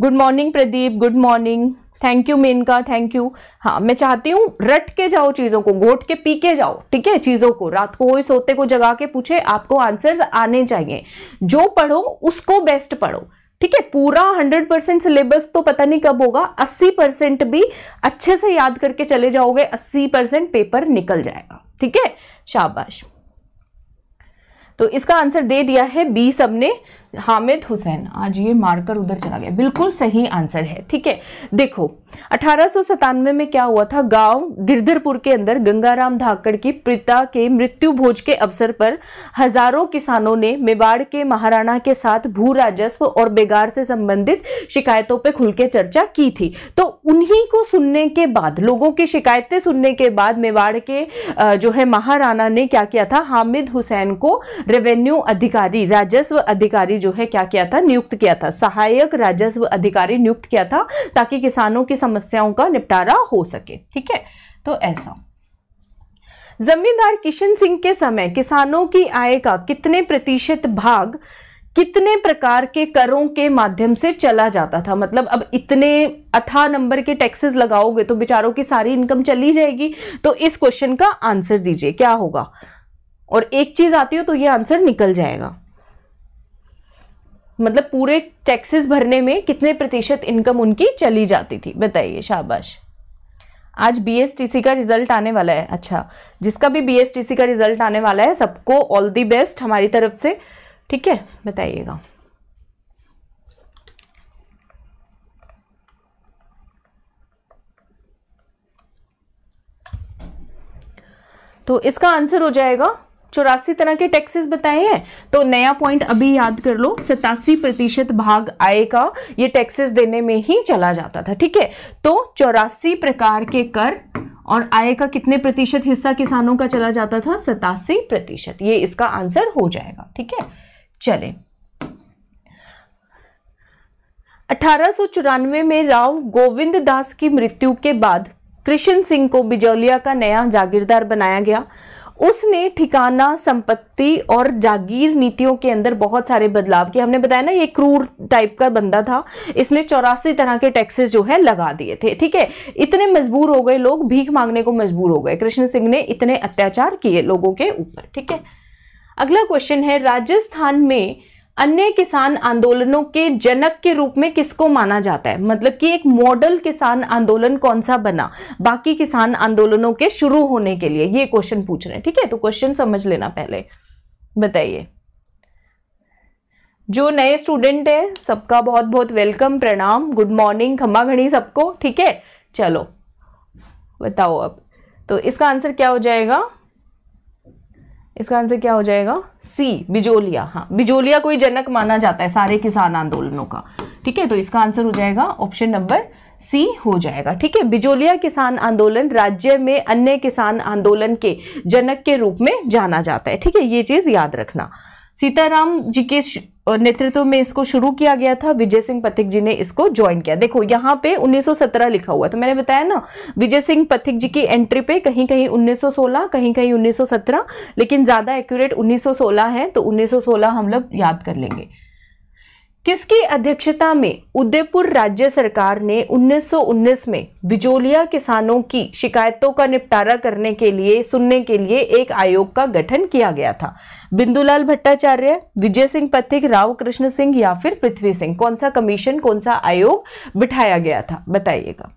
good morning Pradeep good morning thank you Menka thank you हाँ मैं चाहती हूँ रट के जाओ चीज़ों को घोट के पी के जाओ ठीक है चीज़ों को रात को कोई सोते को जगा के पूछे आपको आंसर्स आने चाहिए जो पढ़ो उसको बेस्ट पढ़ो ठीक है पूरा 100 परसेंट सिलेबस तो पता नहीं कब होगा 80 परसेंट भी अच्छे से याद करके चले जाओगे 80 परसेंट पेपर निकल जाएगा ठीक है शाबाश तो इसका आंसर दे दिया है बी सबने हामिद हुसैन आज ये मारकर उधर चला गया बिल्कुल सही आंसर है ठीक है देखो अठारह में क्या हुआ था गांव गिरधरपुर के अंदर गंगाराम धाकड़ की पिता के मृत्यु भोज के अवसर पर हजारों किसानों ने मेवाड़ के महाराणा के साथ भू राजस्व और बेगार से संबंधित शिकायतों पर खुल के चर्चा की थी तो उन्हीं को सुनने के बाद लोगों की शिकायतें सुनने के बाद मेवाड़ के जो है महाराणा ने क्या किया था हामिद हुसैन को रेवेन्यू अधिकारी राजस्व अधिकारी अधिकारी जो है क्या किया था नियुक्त किया था सहायक राजस्व अधिकारी नियुक्त किया था ताकि किसानों की समस्याओं का निपटारा हो सके ठीक है तो ऐसा जमींदार किशन सिंह के समय किसानों की आय का कितने प्रतिशत भाग कितने प्रकार के करों के माध्यम से चला जाता था मतलब अब इतने अथा नंबर के टैक्सेस लगाओगे तो बेचारों की सारी इनकम चली जाएगी तो इस क्वेश्चन का आंसर दीजिए क्या होगा और एक चीज आती हो तो ये आंसर निकल जाएगा मतलब पूरे टैक्सेस भरने में कितने प्रतिशत इनकम उनकी चली जाती थी बताइए शाबाश आज बीएसटीसी का रिजल्ट आने वाला है अच्छा जिसका भी बीएसटीसी का रिजल्ट आने वाला है सबको ऑल दी बेस्ट हमारी तरफ से ठीक है बताइएगा तो इसका आंसर हो जाएगा चौरासी तरह के टैक्सेस बताए हैं तो नया पॉइंट अभी याद कर लो सतासी प्रतिशत भाग आय का ये टैक्सेस देने में ही चला जाता था ठीक है तो चौरासी प्रकार के कर और आय का कितने प्रतिशत हिस्सा किसानों का चला जाता था सतासी प्रतिशत ये इसका आंसर हो जाएगा ठीक है चले अठारह में राव गोविंद दास की मृत्यु के बाद कृष्ण सिंह को बिजौलिया का नया जागीरदार बनाया गया उसने ठिकाना संपत्ति और जागीर नीतियों के अंदर बहुत सारे बदलाव किए हमने बताया ना ये क्रूर टाइप का बंदा था इसने चौरासी तरह के टैक्सेस जो है लगा दिए थे ठीक है इतने मजबूर हो गए लोग भीख मांगने को मजबूर हो गए कृष्ण सिंह ने इतने अत्याचार किए लोगों के ऊपर ठीक है अगला क्वेश्चन है राजस्थान में अन्य किसान आंदोलनों के जनक के रूप में किसको माना जाता है मतलब कि एक मॉडल किसान आंदोलन कौन सा बना बाकी किसान आंदोलनों के शुरू होने के लिए ये क्वेश्चन पूछ रहे हैं ठीक है तो क्वेश्चन समझ लेना पहले बताइए जो नए स्टूडेंट है सबका बहुत बहुत वेलकम प्रणाम गुड मॉर्निंग खम्मा घड़ी सबको ठीक है चलो बताओ अब तो इसका आंसर क्या हो जाएगा इसका आंसर क्या हो जाएगा सी बिजोलिया हाँ बिजोलिया कोई जनक माना जाता है सारे किसान आंदोलनों का ठीक है तो इसका आंसर हो जाएगा ऑप्शन नंबर सी हो जाएगा ठीक है बिजोलिया किसान आंदोलन राज्य में अन्य किसान आंदोलन के जनक के रूप में जाना जाता है ठीक है ये चीज़ याद रखना सीताराम जी के नेतृत्व में इसको शुरू किया गया था विजय सिंह पथिक जी ने इसको ज्वाइन किया देखो यहाँ पे 1917 लिखा हुआ तो मैंने बताया ना विजय सिंह पथिक जी की एंट्री पे कहीं कहीं 1916 कहीं कहीं 1917 लेकिन ज़्यादा एक्यूरेट 1916 है तो 1916 हम लोग याद कर लेंगे किसकी अध्यक्षता में उदयपुर राज्य सरकार ने 1919 में बिजोलिया किसानों की शिकायतों का निपटारा करने के लिए सुनने के लिए एक आयोग का गठन किया गया था बिंदुलाल भट्टाचार्य विजय सिंह पथिक राव कृष्ण सिंह या फिर पृथ्वी सिंह कौन सा कमीशन कौन सा आयोग बिठाया गया था बताइएगा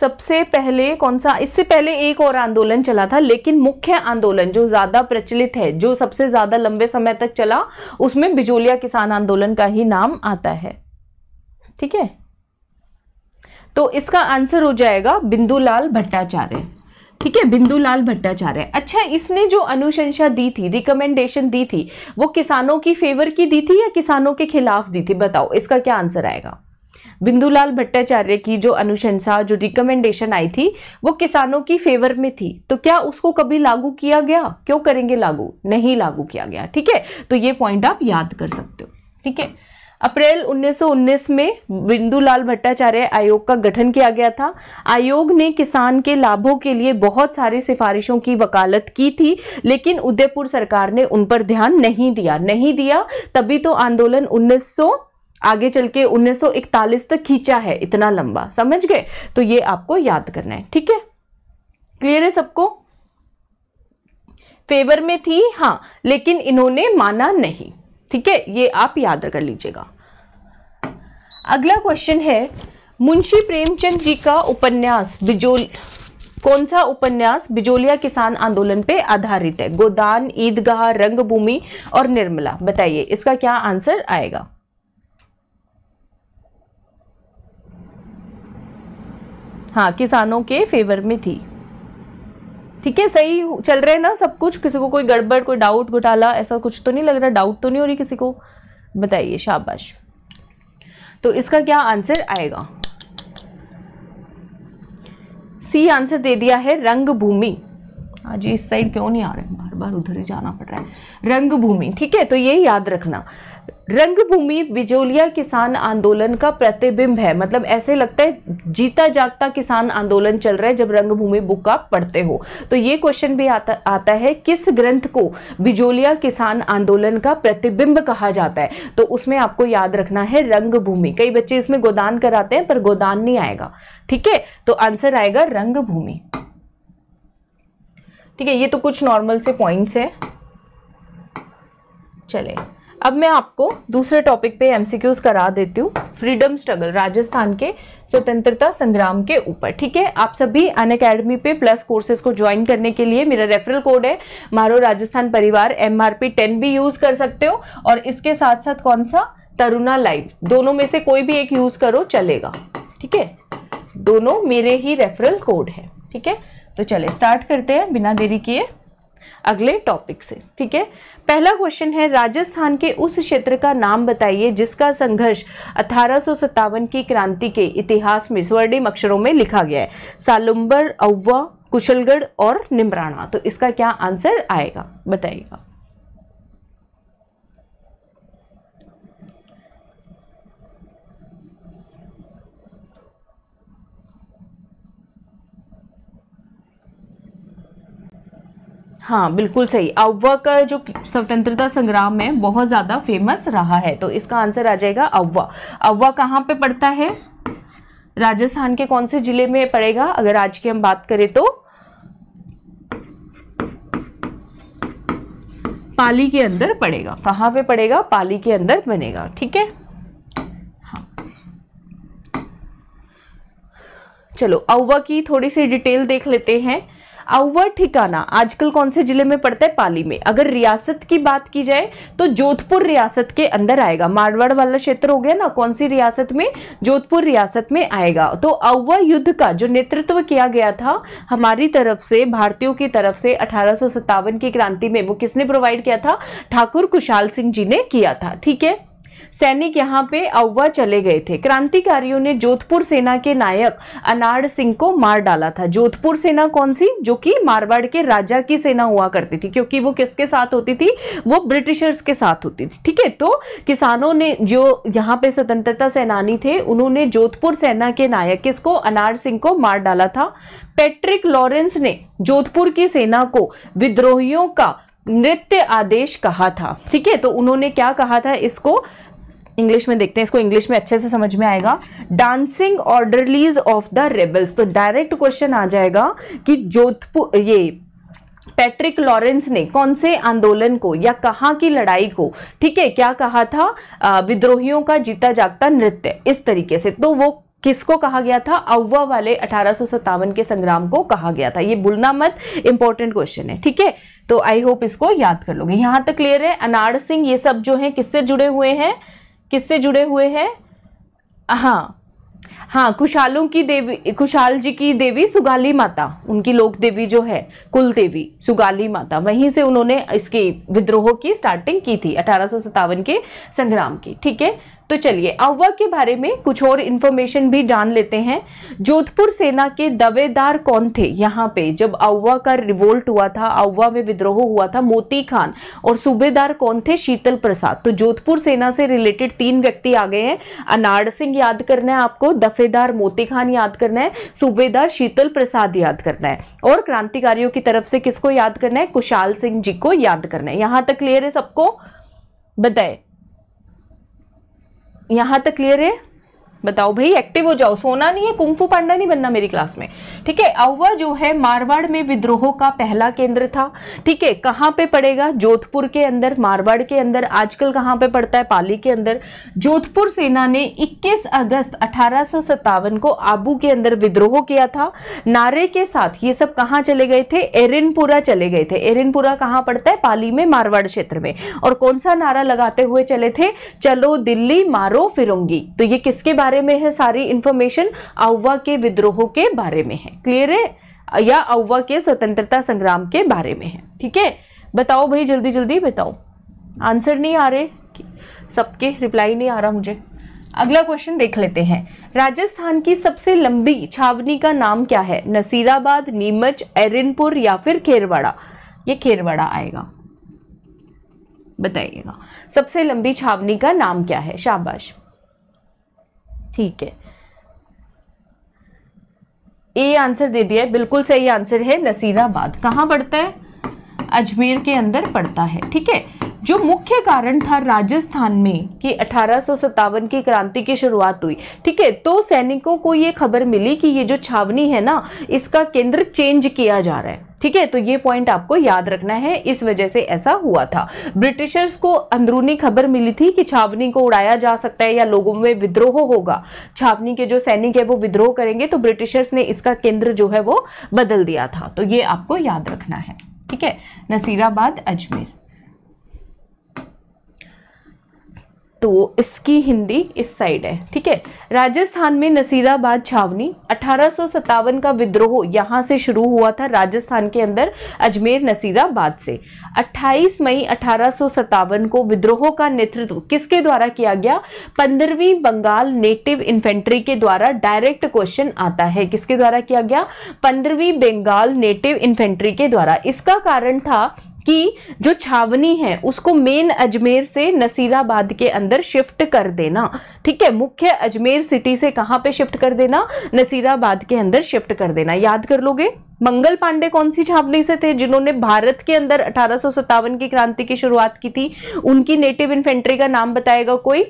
सबसे पहले कौन सा इससे पहले एक और आंदोलन चला था लेकिन मुख्य आंदोलन जो ज़्यादा प्रचलित है जो सबसे ज़्यादा लंबे समय तक चला उसमें बिजोलिया किसान आंदोलन का ही नाम आता है ठीक है तो इसका आंसर हो जाएगा बिंदुलाल भट्टाचार्य ठीक है बिंदुलाल भट्टाचार्य अच्छा इसने जो अनुशंसा दी थी रिकमेंडेशन दी थी वो किसानों की फेवर की दी थी या किसानों के खिलाफ दी थी बताओ इसका क्या आंसर आएगा बिंदुलाल भट्टाचार्य की जो अनुशंसा जो रिकमेंडेशन आई थी वो किसानों की फेवर में थी तो क्या उसको कभी लागू किया गया क्यों करेंगे लागू नहीं लागू किया गया ठीक है तो ये पॉइंट आप याद कर सकते हो ठीक है अप्रैल 1919 में बिंदुलाल भट्टाचार्य आयोग का गठन किया गया था आयोग ने किसान के लाभों के लिए बहुत सारी सिफारिशों की वकालत की थी लेकिन उदयपुर सरकार ने उन पर ध्यान नहीं दिया नहीं दिया तभी तो आंदोलन आगे चल के उन्नीस तक खींचा है इतना लंबा समझ गए तो ये आपको याद करना है ठीक है क्लियर है सबको फेवर में थी हाँ लेकिन इन्होंने माना नहीं ठीक है ये आप याद कर लीजिएगा अगला क्वेश्चन है मुंशी प्रेमचंद जी का उपन्यास बिजोल कौन सा उपन्यास बिजोलिया किसान आंदोलन पे आधारित है गोदान ईदगाह रंगभूमि और निर्मला बताइए इसका क्या आंसर आएगा हाँ किसानों के फेवर में थी ठीक है सही चल रहे हैं ना सब कुछ किसी को कोई गड़बड़ कोई डाउट घोटाला ऐसा कुछ तो नहीं लग रहा डाउट तो नहीं हो रही किसी को बताइए शाबाश तो इसका क्या आंसर आएगा सी आंसर दे दिया है रंगभूमि आज इस साइड क्यों नहीं आ रहे बार बार उधर ही जाना पड़ रहा है भूमि ठीक है तो ये याद रखना रंग भूमि बिजोलिया किसान आंदोलन का प्रतिबिंब है मतलब ऐसे लगता है जीता जागता किसान आंदोलन चल रहा है जब भूमि बुक आप पढ़ते हो तो ये क्वेश्चन भी आता आता है किस ग्रंथ को बिजोलिया किसान आंदोलन का प्रतिबिंब कहा जाता है तो उसमें आपको याद रखना है रंग भूमि कई बच्चे इसमें गोदान कराते हैं पर गोदान नहीं आएगा ठीक है तो आंसर आएगा भूमि ठीक है ये तो कुछ नॉर्मल से पॉइंट्स हैं चले अब मैं आपको दूसरे टॉपिक पे एमसीक्यूज करा देती हूँ फ्रीडम स्ट्रगल राजस्थान के स्वतंत्रता संग्राम के ऊपर ठीक है आप सभी अन अकेडमी पे प्लस कोर्सेज को ज्वाइन करने के लिए मेरा रेफरल कोड है मारो राजस्थान परिवार एम आर पी टेन भी यूज़ कर सकते हो और इसके साथ साथ कौन सा तरुणा लाइव दोनों में से कोई भी एक यूज़ करो चलेगा ठीक है दोनों मेरे ही रेफरल कोड है ठीक है तो चले स्टार्ट करते हैं बिना देरी किए अगले टॉपिक से ठीक है पहला क्वेश्चन है राजस्थान के उस क्षेत्र का नाम बताइए जिसका संघर्ष अठारह की क्रांति के इतिहास में स्वर्णिम अक्षरों में लिखा गया है सालुम्बर अव्वा कुशलगढ़ और निमराना तो इसका क्या आंसर आएगा बताइएगा हाँ बिल्कुल सही अव्वा का जो स्वतंत्रता संग्राम में बहुत ज़्यादा फेमस रहा है तो इसका आंसर आ जाएगा अव्वा अव्वा कहाँ पे पड़ता है राजस्थान के कौन से जिले में पड़ेगा अगर आज की हम बात करें तो पाली के अंदर पड़ेगा कहाँ पे पड़ेगा पाली के अंदर बनेगा ठीक है हाँ चलो अव्वा की थोड़ी सी डिटेल देख लेते हैं अव्वल ठिकाना आजकल कौन से जिले में पड़ता है पाली में अगर रियासत की बात की जाए तो जोधपुर रियासत के अंदर आएगा मारवाड़ वाला क्षेत्र हो गया ना कौन सी रियासत में जोधपुर रियासत में आएगा तो अव्वा युद्ध का जो नेतृत्व किया गया था हमारी तरफ से भारतीयों की तरफ से अठारह की क्रांति में वो किसने प्रोवाइड किया था ठाकुर कुशाल सिंह जी ने किया था ठीक है सैनिक यहाँ पे अव्वा चले गए थे क्रांतिकारियों ने जोधपुर सेना के नायक अनाड़ सिंह को मार डाला था जोधपुर सेना कौन सी जो कि मारवाड़ के राजा की सेना हुआ करती थी क्योंकि वो किसके साथ होती थी वो ब्रिटिशर्स के साथ होती थी ठीक है तो किसानों ने जो यहाँ पे स्वतंत्रता सेनानी थे उन्होंने जोधपुर सेना के नायक किसको अनाड़ सिंह को मार डाला था पैट्रिक लॉरेंस ने जोधपुर की सेना को विद्रोहियों का नृत्य आदेश कहा था ठीक है तो उन्होंने क्या कहा था इसको इंग्लिश में देखते हैं इसको इंग्लिश में अच्छे से समझ में आएगा dancing orderlies of the rebels तो डायरेक्ट क्वेश्चन आ जाएगा कि जोधपुर ये पैट्रिक लॉरेंस ने कौन से आंदोलन को या कहाँ की लड़ाई को ठीक है क्या कहा था विद्रोहियों का जीता जागता नृत्य इस तरीके से तो वो किसको कहा गया था अव्वा वाले अठारह के संग्राम को कहा गया था ये बुलना मत इंपॉर्टेंट क्वेश्चन है ठीक है तो आई होप इसको याद कर लोगे यहाँ तक क्लियर है अनार सिंह ये सब जो है किससे जुड़े हुए हैं किससे जुड़े हुए हैं हाँ हाँ खुशालों की देवी खुशाल जी की देवी सुगाली माता उनकी लोक देवी जो है कुल देवी सुगाली माता वहीं से उन्होंने इसके विद्रोह की स्टार्टिंग की थी अठारह के संग्राम की ठीक है तो चलिए अव्वा के बारे में कुछ और इन्फॉर्मेशन भी जान लेते हैं जोधपुर सेना के दवेदार कौन थे यहाँ पे जब अव्वा का रिवोल्ट हुआ था अव्वा में विद्रोह हुआ था मोती खान और सूबेदार कौन थे शीतल प्रसाद तो जोधपुर सेना से रिलेटेड तीन व्यक्ति आ गए हैं अनाड सिंह याद करना है आपको दफेदार मोती खान याद करना है सूबेदार शीतल प्रसाद याद करना है और क्रांतिकारियों की तरफ से किसको याद करना है कुशाल सिंह जी को याद करना है यहां तक क्लियर है सबको बताए यहाँ तक क्लियर है बताओ भाई एक्टिव हो जाओ सोना नहीं है कुंफू पांडा नहीं बनना मेरी क्लास में ठीक है अववा जो है मारवाड़ में विद्रोह का पहला केंद्र था ठीक है कहाँ पे पड़ेगा जोधपुर के अंदर मारवाड़ के अंदर आजकल कहाँ पे पड़ता है पाली के अंदर जोधपुर सेना ने 21 अगस्त अठारह को आबू के अंदर विद्रोह किया था नारे के साथ ये सब कहाँ चले गए थे एरिनपुरा चले गए थे एरिनपुरा कहाँ पड़ता है पाली में मारवाड़ क्षेत्र में और कौन सा नारा लगाते हुए चले थे चलो दिल्ली मारो फिरोंगी तो ये किसके बारे बारे में है सारी इंफॉर्मेशन अव्वा के विद्रोह के बारे में है क्लियर है या अव्वा के स्वतंत्रता संग्राम के बारे में है ठीक है बताओ भाई जल्दी जल्दी बताओ आंसर नहीं आ रहे सबके रिप्लाई नहीं आ रहा मुझे अगला क्वेश्चन देख लेते हैं राजस्थान की सबसे लंबी छावनी का नाम क्या है नसीराबाद नीमच एरिनपुर या फिर खेरवाड़ा ये खेरवाड़ा आएगा बताइएगा सबसे लंबी छावनी का नाम क्या है शाबाश ठीक है ए आंसर दे दिया है बिल्कुल सही आंसर है नसीराबाद कहाँ पड़ता है अजमेर के अंदर पड़ता है ठीक है जो मुख्य कारण था राजस्थान में कि अठारह की क्रांति की शुरुआत हुई ठीक है तो सैनिकों को ये खबर मिली कि ये जो छावनी है ना इसका केंद्र चेंज किया जा रहा है ठीक है तो ये पॉइंट आपको याद रखना है इस वजह से ऐसा हुआ था ब्रिटिशर्स को अंदरूनी खबर मिली थी कि छावनी को उड़ाया जा सकता है या लोगों में विद्रोह होगा छावनी के जो सैनिक है वो विद्रोह करेंगे तो ब्रिटिशर्स ने इसका केंद्र जो है वो बदल दिया था तो ये आपको याद रखना है ठीक है नसीराबाद अजमेर तो इसकी हिंदी इस साइड है ठीक है राजस्थान में नसीराबाद छावनी अठारह का विद्रोह यहाँ से शुरू हुआ था राजस्थान के अंदर अजमेर नसीराबाद से 28 मई अठारह को विद्रोह का नेतृत्व किसके द्वारा किया गया पंद्रहवीं बंगाल नेटिव इन्फेंट्री के द्वारा डायरेक्ट क्वेश्चन आता है किसके द्वारा किया गया पंद्रहवीं बंगाल नेटिव इन्फेंट्री के द्वारा इसका कारण था कि जो छावनी है उसको मेन अजमेर से नसीराबाद के अंदर शिफ्ट कर देना ठीक है मुख्य अजमेर सिटी से कहाँ पे शिफ्ट कर देना नसीराबाद के अंदर शिफ्ट कर देना याद कर लोगे मंगल पांडे कौन सी छावनी से थे जिन्होंने भारत के अंदर अठारह की क्रांति की शुरुआत की थी उनकी नेटिव इन्फेंट्री का नाम बताएगा कोई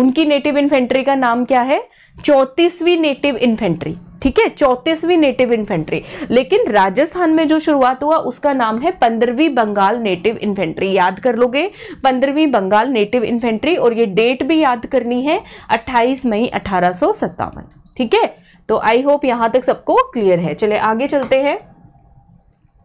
उनकी नेटिव इन्फेंट्री का नाम क्या है चौतीसवीं नेटिव इन्फेंट्री ठीक है चौतीसवीं नेटिव इन्फेंट्री लेकिन राजस्थान में जो शुरुआत हुआ उसका नाम है पंद्रहवीं बंगाल नेटिव इन्फेंट्री याद कर लोगे पंद्रहवीं बंगाल नेटिव इन्फेंट्री और ये डेट भी याद करनी है 28 मई अठारह ठीक है तो आई होप यहाँ तक सबको क्लियर है चले आगे चलते हैं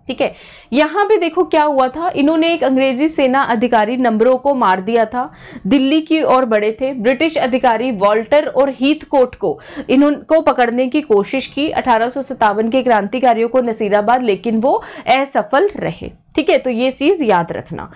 ठीक है यहां पे देखो क्या हुआ था इन्होंने एक अंग्रेजी सेना अधिकारी नंबरों को मार दिया था दिल्ली की ओर बढ़े थे ब्रिटिश अधिकारी वॉल्टर और हीथकोट को इन्होंने पकड़ने की कोशिश की अठारह के क्रांतिकारियों को नसीराबाद लेकिन वो असफल रहे ठीक है तो ये चीज याद रखना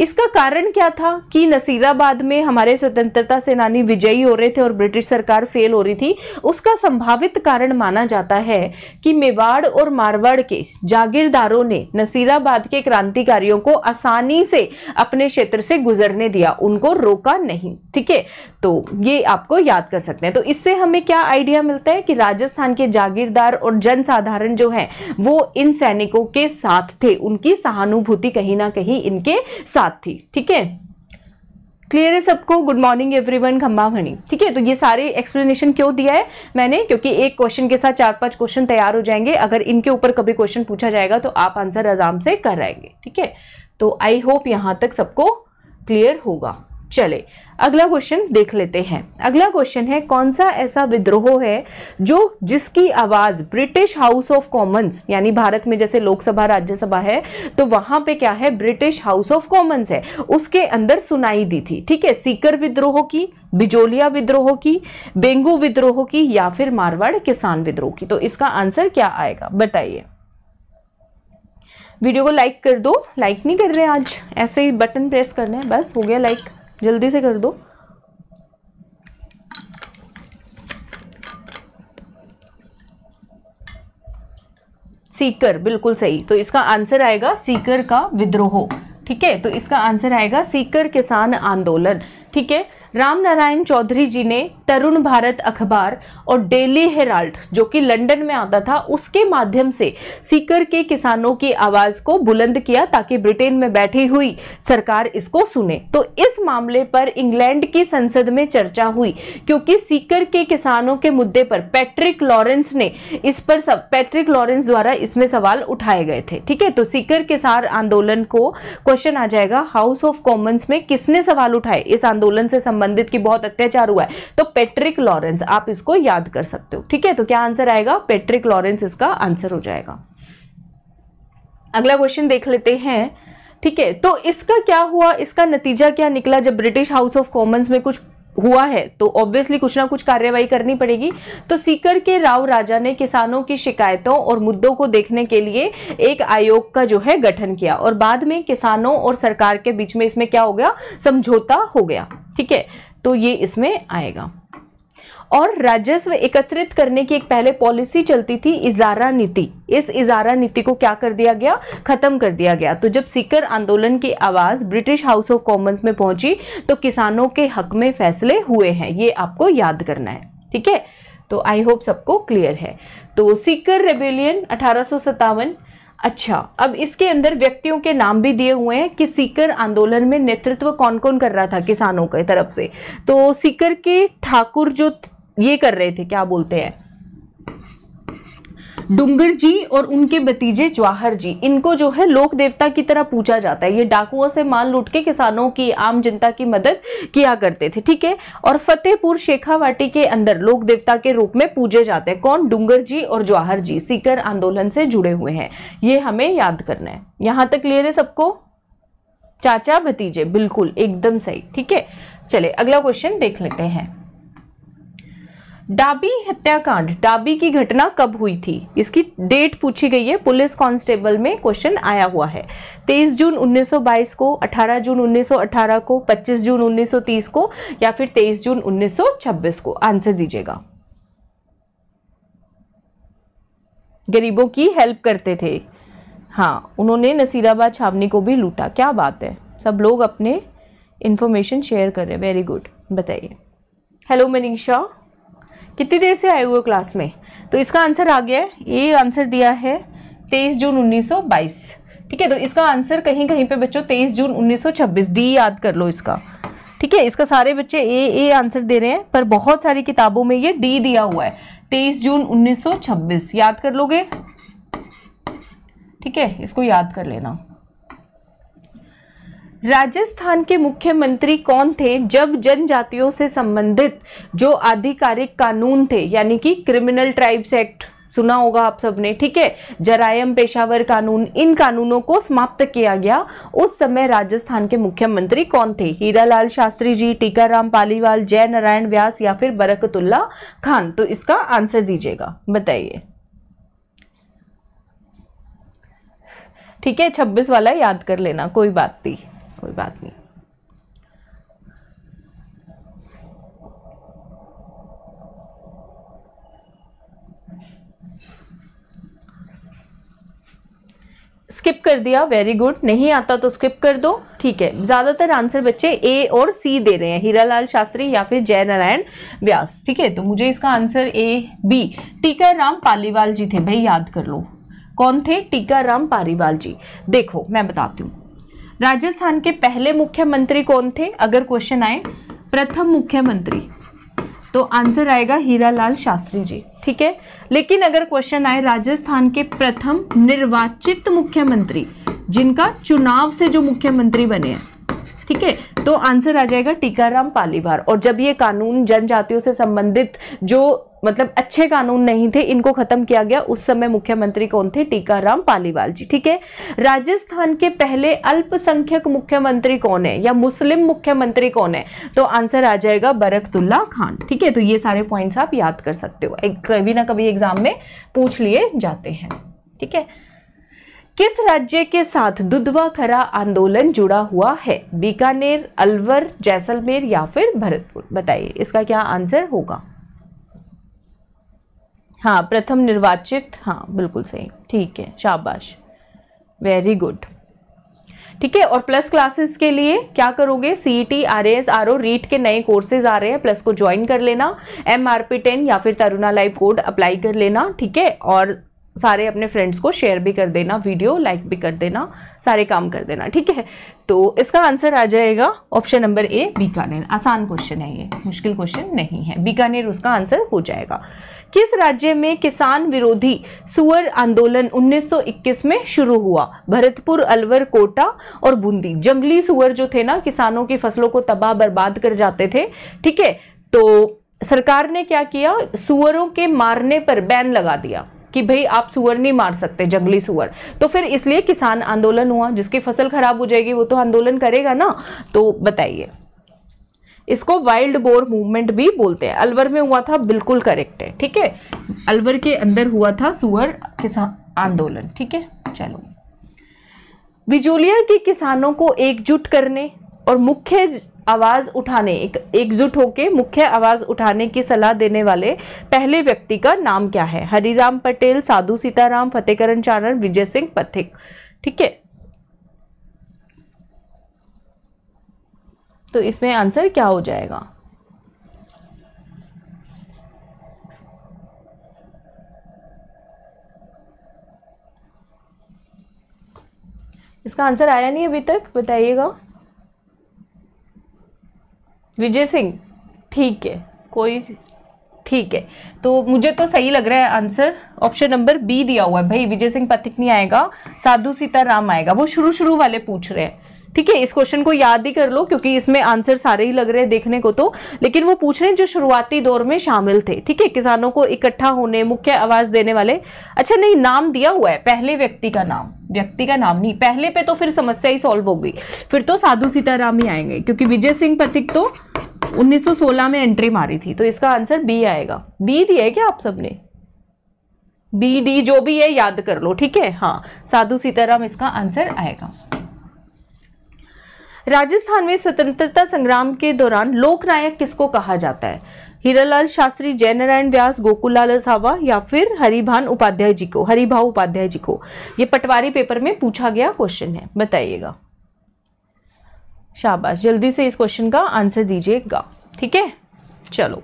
इसका कारण क्या था कि नसीराबाद में हमारे स्वतंत्रता सेनानी विजयी हो रहे थे और ब्रिटिश सरकार फेल हो रही थी उसका संभावित कारण माना जाता है कि मेवाड़ और मारवाड़ के जागीरदारों ने नसीराबाद के क्रांतिकारियों को आसानी से अपने क्षेत्र से गुजरने दिया उनको रोका नहीं ठीक है तो ये आपको याद कर सकते हैं तो इससे हमें क्या आइडिया मिलता है कि राजस्थान के जागीरदार और जनसाधारण जो है वो इन सैनिकों के साथ थे उनकी सहानुभूति कहीं ना कहीं इनके साथ साथ थी ठीक है क्लियर है सबको गुड मॉर्निंग एवरीवन खम्बा घनी ठीक है तो ये सारे एक्सप्लेनेशन क्यों दिया है मैंने क्योंकि एक क्वेश्चन के साथ चार पांच क्वेश्चन तैयार हो जाएंगे अगर इनके ऊपर कभी क्वेश्चन पूछा जाएगा तो आप आंसर आराम से कराएंगे ठीक है तो आई होप यहाँ तक सबको क्लियर होगा चले अगला क्वेश्चन देख लेते हैं अगला क्वेश्चन है कौन सा ऐसा विद्रोह है जो जिसकी आवाज़ ब्रिटिश हाउस ऑफ कॉमन्स यानी भारत में जैसे लोकसभा राज्यसभा है तो वहां पे क्या है ब्रिटिश हाउस ऑफ कॉमन्स है उसके अंदर सुनाई दी थी ठीक है सीकर विद्रोह की बिजोलिया विद्रोह की बेंगू विद्रोह की या फिर मारवाड़ किसान विद्रोह की तो इसका आंसर क्या आएगा बताइए वीडियो को लाइक कर दो लाइक नहीं कर रहे आज ऐसे ही बटन प्रेस करना है बस हो गया लाइक जल्दी से कर दो सीकर बिल्कुल सही तो इसका आंसर आएगा सीकर का विद्रोह ठीक है तो इसका आंसर आएगा सीकर किसान आंदोलन ठीक है राम नारायण चौधरी जी ने तरुण भारत अखबार और डेली हेराल्ड जो कि लंदन में आता था उसके माध्यम से सीकर के किसानों की आवाज़ को बुलंद किया ताकि ब्रिटेन में बैठी हुई सरकार इसको सुने तो इस मामले पर इंग्लैंड की संसद में चर्चा हुई क्योंकि सीकर के किसानों के मुद्दे पर पैट्रिक लॉरेंस ने इस पर सब पैट्रिक लॉरेंस द्वारा इसमें सवाल उठाए गए थे ठीक है तो सीकर किसान आंदोलन को क्वेश्चन आ जाएगा हाउस ऑफ कॉमन्स में किसने सवाल उठाए इस आंदोलन आंदोलन से संबंधित की बहुत अत्याचार हुआ है तो पेट्रिक लॉरेंस आप इसको याद कर सकते हो ठीक है तो क्या आंसर आएगा पेट्रिक लॉरेंस इसका आंसर हो जाएगा अगला क्वेश्चन देख लेते हैं ठीक है तो इसका क्या हुआ इसका नतीजा क्या निकला जब ब्रिटिश हाउस ऑफ कॉमन्स में कुछ हुआ है तो ऑब्वियसली कुछ ना कुछ कार्यवाही करनी पड़ेगी तो सीकर के राव राजा ने किसानों की शिकायतों और मुद्दों को देखने के लिए एक आयोग का जो है गठन किया और बाद में किसानों और सरकार के बीच में इसमें क्या हो गया समझौता हो गया ठीक है तो ये इसमें आएगा और राजस्व एकत्रित करने की एक पहले पॉलिसी चलती थी इजारा नीति इस इजारा नीति को क्या कर दिया गया खत्म कर दिया गया तो जब सीकर आंदोलन की आवाज ब्रिटिश हाउस ऑफ कॉमन्स में पहुंची तो किसानों के हक में फैसले हुए हैं ये आपको याद करना है ठीक है तो आई होप सबको क्लियर है तो सीकर रेबेलियन अठारह अच्छा अब इसके अंदर व्यक्तियों के नाम भी दिए हुए हैं कि सीकर आंदोलन में नेतृत्व कौन कौन कर रहा था किसानों की तरफ से तो सीकर के ठाकुर जो ये कर रहे थे क्या बोलते हैं डूंगर जी और उनके भतीजे जवाहर जी इनको जो है लोक देवता की तरह पूछा जाता है ये डाकुओं से माल लूट के किसानों की आम जनता की मदद किया करते थे ठीक है और फतेहपुर शेखावाटी के अंदर लोक देवता के रूप में पूजे जाते हैं कौन डूंगर जी और जवाहर जी सीकर आंदोलन से जुड़े हुए हैं ये हमें याद करना है यहां तक क्लियर है सबको चाचा भतीजे बिल्कुल एकदम सही ठीक है चले अगला क्वेश्चन देख लेते हैं डाबी हत्याकांड डाबी की घटना कब हुई थी इसकी डेट पूछी गई है पुलिस कांस्टेबल में क्वेश्चन आया हुआ है 23 जून 1922 को 18 जून 1918 को 25 जून 1930 को या फिर 23 जून 1926 को आंसर दीजिएगा गरीबों की हेल्प करते थे हाँ उन्होंने नसीराबाद छावनी को भी लूटा क्या बात है सब लोग अपने इन्फॉर्मेशन शेयर कर रहे हैं वेरी गुड बताइए हेलो मनीषा कितनी देर से आए हुए क्लास में तो इसका आंसर आ गया ए आंसर दिया है तेईस जून उन्नीस सौ बाईस ठीक है तो इसका आंसर कहीं कहीं पे बच्चों तेईस जून उन्नीस सौ छब्बीस डी याद कर लो इसका ठीक है इसका सारे बच्चे ए ए आंसर दे रहे हैं पर बहुत सारी किताबों में ये डी दिया हुआ है तेईस जून उन्नीस सौ छब्बीस याद कर लोगे ठीक है इसको याद कर लेना राजस्थान के मुख्यमंत्री कौन थे जब जनजातियों से संबंधित जो आधिकारिक कानून थे यानी कि क्रिमिनल ट्राइब्स एक्ट सुना होगा आप सबने ठीक है जरायम पेशावर कानून इन कानूनों को समाप्त किया गया उस समय राजस्थान के मुख्यमंत्री कौन थे हीरालाल शास्त्री जी टीकाराम पालीवाल जय नारायण व्यास या फिर बरकतुल्ला खान तो इसका आंसर दीजिएगा बताइए ठीक है छब्बीस वाला याद कर लेना कोई बात नहीं कोई बात नहीं स्किप कर दिया वेरी गुड नहीं आता तो स्किप कर दो ठीक है ज़्यादातर आंसर बच्चे ए और सी दे रहे हैं हीरालाल शास्त्री या फिर जय नारायण व्यास ठीक है तो मुझे इसका answer A B Ram Paliwal ji थे भाई याद कर लो कौन थे राम पालीवाल जी देखो मैं बताती हूँ राजस्थान के पहले मुख्यमंत्री कौन थे अगर क्वेश्चन आए प्रथम मुख्यमंत्री तो आंसर आएगा हीरालाल शास्त्री जी ठीक है लेकिन अगर क्वेश्चन आए राजस्थान के प्रथम निर्वाचित मुख्यमंत्री जिनका चुनाव से जो मुख्यमंत्री बने हैं ठीक है तो आंसर आ जाएगा टीकाराम पालीवार और जब ये कानून जनजातियों से संबंधित जो मतलब अच्छे कानून नहीं थे इनको खत्म किया गया उस समय मुख्यमंत्री कौन थे टीकाराम पालीवाल जी ठीक है राजस्थान के पहले अल्पसंख्यक मुख्यमंत्री कौन है या मुस्लिम मुख्यमंत्री कौन है तो आंसर आ जाएगा बरकतुल्ला खान ठीक है तो ये सारे पॉइंट्स आप याद कर सकते हो एक कभी ना कभी एग्जाम में पूछ लिए जाते हैं ठीक है किस राज्य के साथ दुधवा खरा आंदोलन जुड़ा हुआ है बीकानेर अलवर जैसलमेर या फिर भरतपुर बताइए इसका क्या आंसर होगा हाँ प्रथम निर्वाचित हाँ बिल्कुल सही ठीक है शाबाश वेरी गुड ठीक है और प्लस क्लासेस के लिए क्या करोगे C E T R S R O REET के नए कोर्सेज आ रहे हैं प्लस को ज्वाइन कर लेना एम आर पी टेन या फिर तरुणा लाइव कोड अप्लाई कर लेना ठीक है और सारे अपने फ्रेंड्स को शेयर भी कर देना वीडियो लाइक भी कर देना सारे काम कर देना ठीक है तो इसका आंसर आ जाएगा ऑप्शन नंबर ए बीकानेर आसान क्वेश्चन है ये मुश्किल क्वेश्चन नहीं है बीकानेर उसका आंसर हो जाएगा किस राज्य में किसान विरोधी सुअर आंदोलन 1921 में शुरू हुआ भरतपुर अलवर कोटा और बूंदी जंगली सुअर जो थे ना किसानों की फसलों को तबाह बर्बाद कर जाते थे ठीक है तो सरकार ने क्या किया सुअरों के मारने पर बैन लगा दिया कि भाई आप सुअर नहीं मार सकते जंगली सुअर तो फिर इसलिए किसान आंदोलन हुआ जिसकी फसल खराब हो जाएगी वो तो आंदोलन करेगा ना तो बताइए इसको वाइल्ड बोर मूवमेंट भी बोलते हैं अलवर में हुआ था बिल्कुल करेक्ट है ठीक है अलवर के अंदर हुआ था सुअर किसान आंदोलन ठीक है चलो बिजोलिया के किसानों को एकजुट करने और मुख्य आवाज़ उठाने एक एकजुट होकर मुख्य आवाज़ उठाने की सलाह देने वाले पहले व्यक्ति का नाम क्या है हरिराम पटेल साधु सीताराम फतेहकरण चारण विजय सिंह पथिक ठीक है तो इसमें आंसर क्या हो जाएगा इसका आंसर आया नहीं अभी तक बताइएगा विजय सिंह ठीक है कोई ठीक है तो मुझे तो सही लग रहा है आंसर ऑप्शन नंबर बी दिया हुआ है भाई विजय सिंह पथिक नहीं आएगा साधु सीताराम आएगा वो शुरू शुरू वाले पूछ रहे हैं ठीक है इस क्वेश्चन को याद ही कर लो क्योंकि इसमें आंसर सारे ही लग रहे हैं देखने को तो लेकिन वो पूछ रहे हैं जो शुरुआती दौर में शामिल थे ठीक है किसानों को इकट्ठा होने मुख्य आवाज देने वाले अच्छा नहीं नाम दिया हुआ है पहले व्यक्ति का नाम व्यक्ति का नाम नहीं पहले पे तो फिर समस्या ही सॉल्व हो गई फिर तो साधु सीताराम ही आएंगे क्योंकि विजय सिंह पथिक तो 1916 में एंट्री मारी थी तो इसका आंसर बी आएगा बी दिया है क्या आप सबने बी डी जो भी है याद कर लो ठीक है हाँ साधु सीताराम इसका आंसर आएगा राजस्थान में स्वतंत्रता संग्राम के दौरान लोकनायक किसको कहा जाता है हीरालाल शास्त्री जयनारायण व्यास गोकुलाल असावा या फिर हरिभान उपाध्याय जी को हरिभा उपाध्याय जी को ये पटवारी पेपर में पूछा गया क्वेश्चन है बताइएगा शाबाश जल्दी से इस क्वेश्चन का आंसर दीजिएगा ठीक है चलो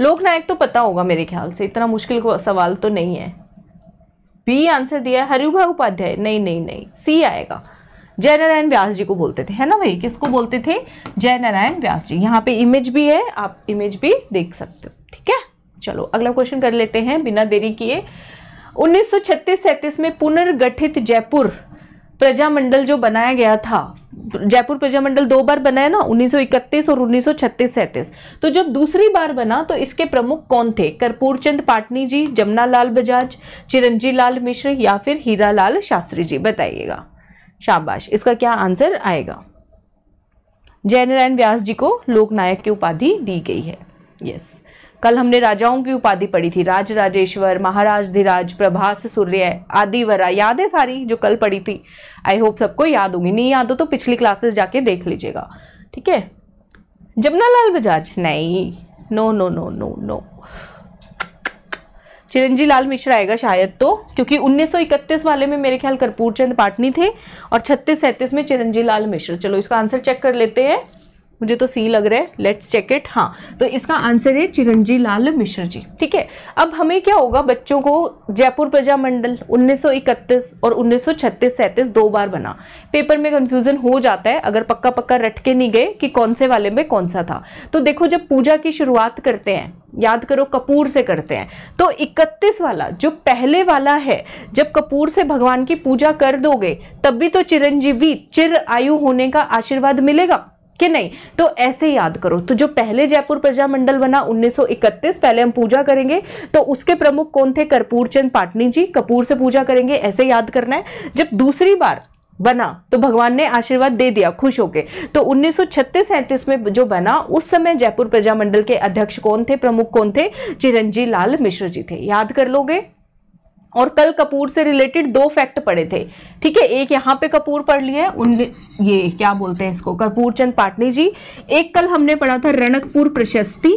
लोकनायक तो पता होगा मेरे ख्याल से इतना मुश्किल सवाल तो नहीं है बी आंसर दिया है हरिभा उपाध्याय नहीं नहीं नहीं सी आएगा जय नारायण व्यास जी को बोलते थे है ना भाई किसको बोलते थे जय नारायण व्यास जी यहाँ पे इमेज भी है आप इमेज भी देख सकते हो ठीक है चलो अगला क्वेश्चन कर लेते हैं बिना देरी किए 1936-37 में पुनर्गठित जयपुर प्रजामंडल जो बनाया गया था जयपुर प्रजामंडल दो बार बनाया ना 1931 और 1936-37 तो जब दूसरी बार बना तो इसके प्रमुख कौन थे कर्पूर चंद पाटनी जी जमुना लाल बजाज चिरंजी लाल मिश्र या फिर हीरा लाल शास्त्री जी बताइएगा शाबाश इसका क्या आंसर आएगा जयनारायण व्यास जी को लोकनायक की उपाधि दी गई है यस कल हमने राजाओं की उपाधि पढ़ी थी राज राजेश्वर महाराज धीराज प्रभास सूर्य आदि वरा याद है सारी जो कल पढ़ी थी आई होप सबको याद होगी नहीं याद हो तो पिछली क्लासेस जाके देख लीजिएगा ठीक है जमुना लाल बजाज नहीं no no no no no Chiranji Lal Mishra आएगा शायद तो क्योंकि 1931 वाले में मेरे ख्याल कर्पूर चंद पाटनी थे और छत्तीस सैंतीस में चिरंजी लाल मिश्र चलो इसका आंसर चेक कर लेते हैं मुझे तो सी लग रहा है लेट्स चेक इट हाँ तो इसका आंसर है चिरंजी लाल मिश्र जी ठीक है अब हमें क्या होगा बच्चों को जयपुर प्रजा मंडल 1931 और 1936-37 दो बार बना पेपर में कंफ्यूजन हो जाता है अगर पक्का पक्का रट के नहीं गए कि कौन से वाले में कौन सा था तो देखो जब पूजा की शुरुआत करते हैं याद करो कपूर से करते हैं तो 31 वाला जो पहले वाला है जब कपूर से भगवान की पूजा कर दोगे तब भी तो चिरंजीवी चिर आयु होने का आशीर्वाद मिलेगा कि नहीं तो ऐसे याद करो तो जो पहले जयपुर प्रजा मंडल बना 1931 पहले हम पूजा करेंगे तो उसके प्रमुख कौन थे कर्पूर चंद पाटनी जी कपूर से पूजा करेंगे ऐसे याद करना है जब दूसरी बार बना तो भगवान ने आशीर्वाद दे दिया खुश होके तो 1936-37 में जो बना उस समय जयपुर प्रजा मंडल के अध्यक्ष कौन थे प्रमुख कौन थे चिरंजी लाल मिश्र जी थे याद कर लोगे और कल कपूर से रिलेटेड दो फैक्ट पढ़े थे ठीक है एक यहाँ पे कपूर पढ़ लिए उन ये क्या बोलते हैं इसको कपूर चंद पाटनी जी एक कल हमने पढ़ा था रणकपुर प्रशस्ति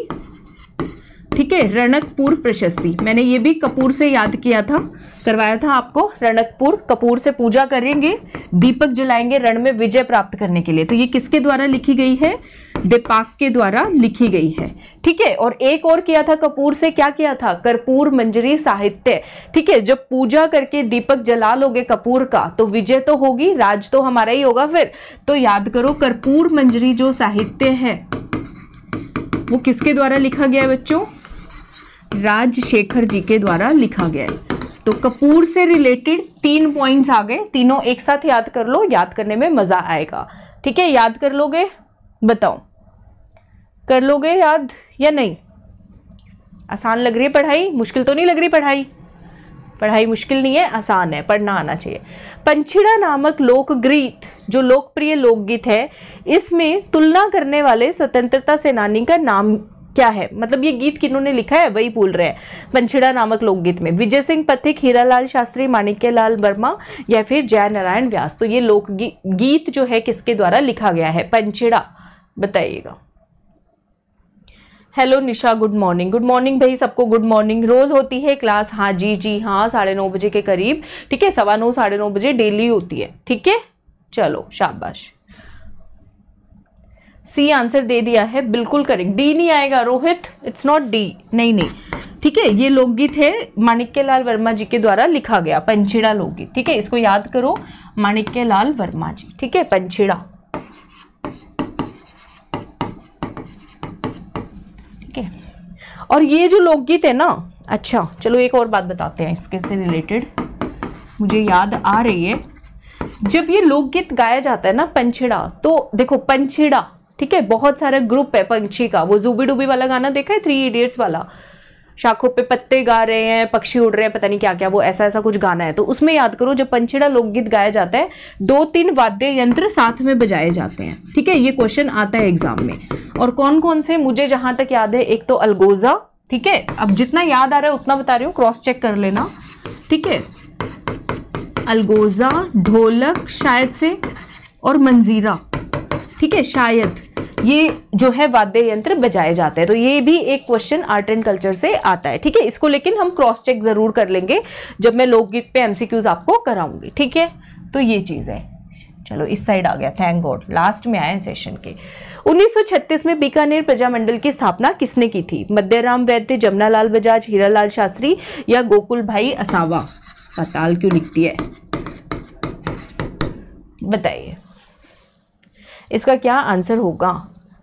ठीक है रणकपुर प्रशस्ति मैंने ये भी कपूर से याद किया था करवाया था आपको रणकपुर कपूर से पूजा करेंगे दीपक जलाएंगे रण में विजय प्राप्त करने के लिए तो ये किसके द्वारा लिखी गई है दीपाक के द्वारा लिखी गई है ठीक है और एक और किया था कपूर से क्या किया था कर्पूर मंजरी साहित्य ठीक है जब पूजा करके दीपक जला लोगे कपूर का तो विजय तो होगी राज तो हमारा ही होगा फिर तो याद करो कर्पूर मंजरी जो साहित्य है वो किसके द्वारा लिखा गया है बच्चों राजशेखर जी के द्वारा लिखा गया है तो कपूर से रिलेटेड तीन पॉइंट्स आ गए तीनों एक साथ याद कर लो याद करने में मज़ा आएगा ठीक है याद कर लोगे बताओ कर लोगे याद या नहीं आसान लग रही है पढ़ाई मुश्किल तो नहीं लग रही पढ़ाई पढ़ाई मुश्किल नहीं है आसान है पढ़ना आना चाहिए पंछिड़ा नामक लोकगीत जो लोकप्रिय लोकगीत है इसमें तुलना करने वाले स्वतंत्रता सेनानी का नाम क्या है मतलब ये गीत किन्होंने लिखा है वही बोल रहे हैं पंछिड़ा नामक लोकगीत में विजय सिंह पथिक हीरालाल शास्त्री माणिक्य लाल वर्मा या फिर जय नारायण व्यास तो ये लोक गीत जो है किसके द्वारा लिखा गया है पंछिड़ा बताइएगा hello Nisha good morning good morning भाई सबको गुड मॉर्निंग रोज़ होती है क्लास हाँ जी जी हाँ साढ़े नौ बजे के करीब ठीक है सवा नौ साढ़े नौ बजे डेली होती है ठीक है चलो शाबाश सी आंसर दे दिया है बिल्कुल करेक्ट डी नहीं आएगा रोहित इट्स नॉट डी नहीं नहीं ठीक है ये लोकगीत है माणिक्य लाल वर्मा जी के द्वारा लिखा गया पंछीड़ा लोकगीत ठीक है इसको याद करो माणिक्य लाल वर्मा जी ठीक है पंचिड़ा ठीक है और ये जो लोकगीत है ना अच्छा चलो एक और बात बताते हैं इसके से रिलेटेड मुझे याद आ रही है जब ये लोकगीत गाया जाता है ना पंचिड़ा तो देखो पंचिड़ा ठीक है बहुत सारा ग्रुप है पंछी का वो जूबी डूबी वाला गाना देखा है थ्री इडियट्स वाला शाखों पे पत्ते गा रहे हैं पक्षी उड़ रहे हैं पता नहीं क्या क्या वो ऐसा ऐसा कुछ गाना है तो उसमें याद करो जब पंछीड़ा लोकगीत गाया जाता है दो तीन वाद्य यंत्र साथ में बजाए जाते हैं ठीक है ये क्वेश्चन आता है एग्जाम में और कौन कौन से मुझे जहां तक याद है एक तो अलगोजा ठीक है अब जितना याद आ रहा है उतना बता रही हूँ क्रॉस चेक कर लेना ठीक है अलगोजा ढोलक शायद से और मंजीरा ठीक है शायद ये जो है वाद्य यंत्र बजाए जाते हैं तो ये भी एक क्वेश्चन आर्ट एंड कल्चर से आता है ठीक है इसको लेकिन हम क्रॉस चेक ज़रूर कर लेंगे जब मैं लोकगीत पे एमसीक्यूज आपको कराऊंगी ठीक है तो ये चीज़ है चलो इस साइड आ गया थैंक गॉड लास्ट में आए सेशन के 1936 में बीकानेर प्रजामंडल की स्थापना किसने की थी मध्यराम वैद्य जमुनालाल बजाज हीरालाल शास्त्री या गोकुल भाई असावा पताल क्यों लिखती है बताइए इसका क्या आंसर होगा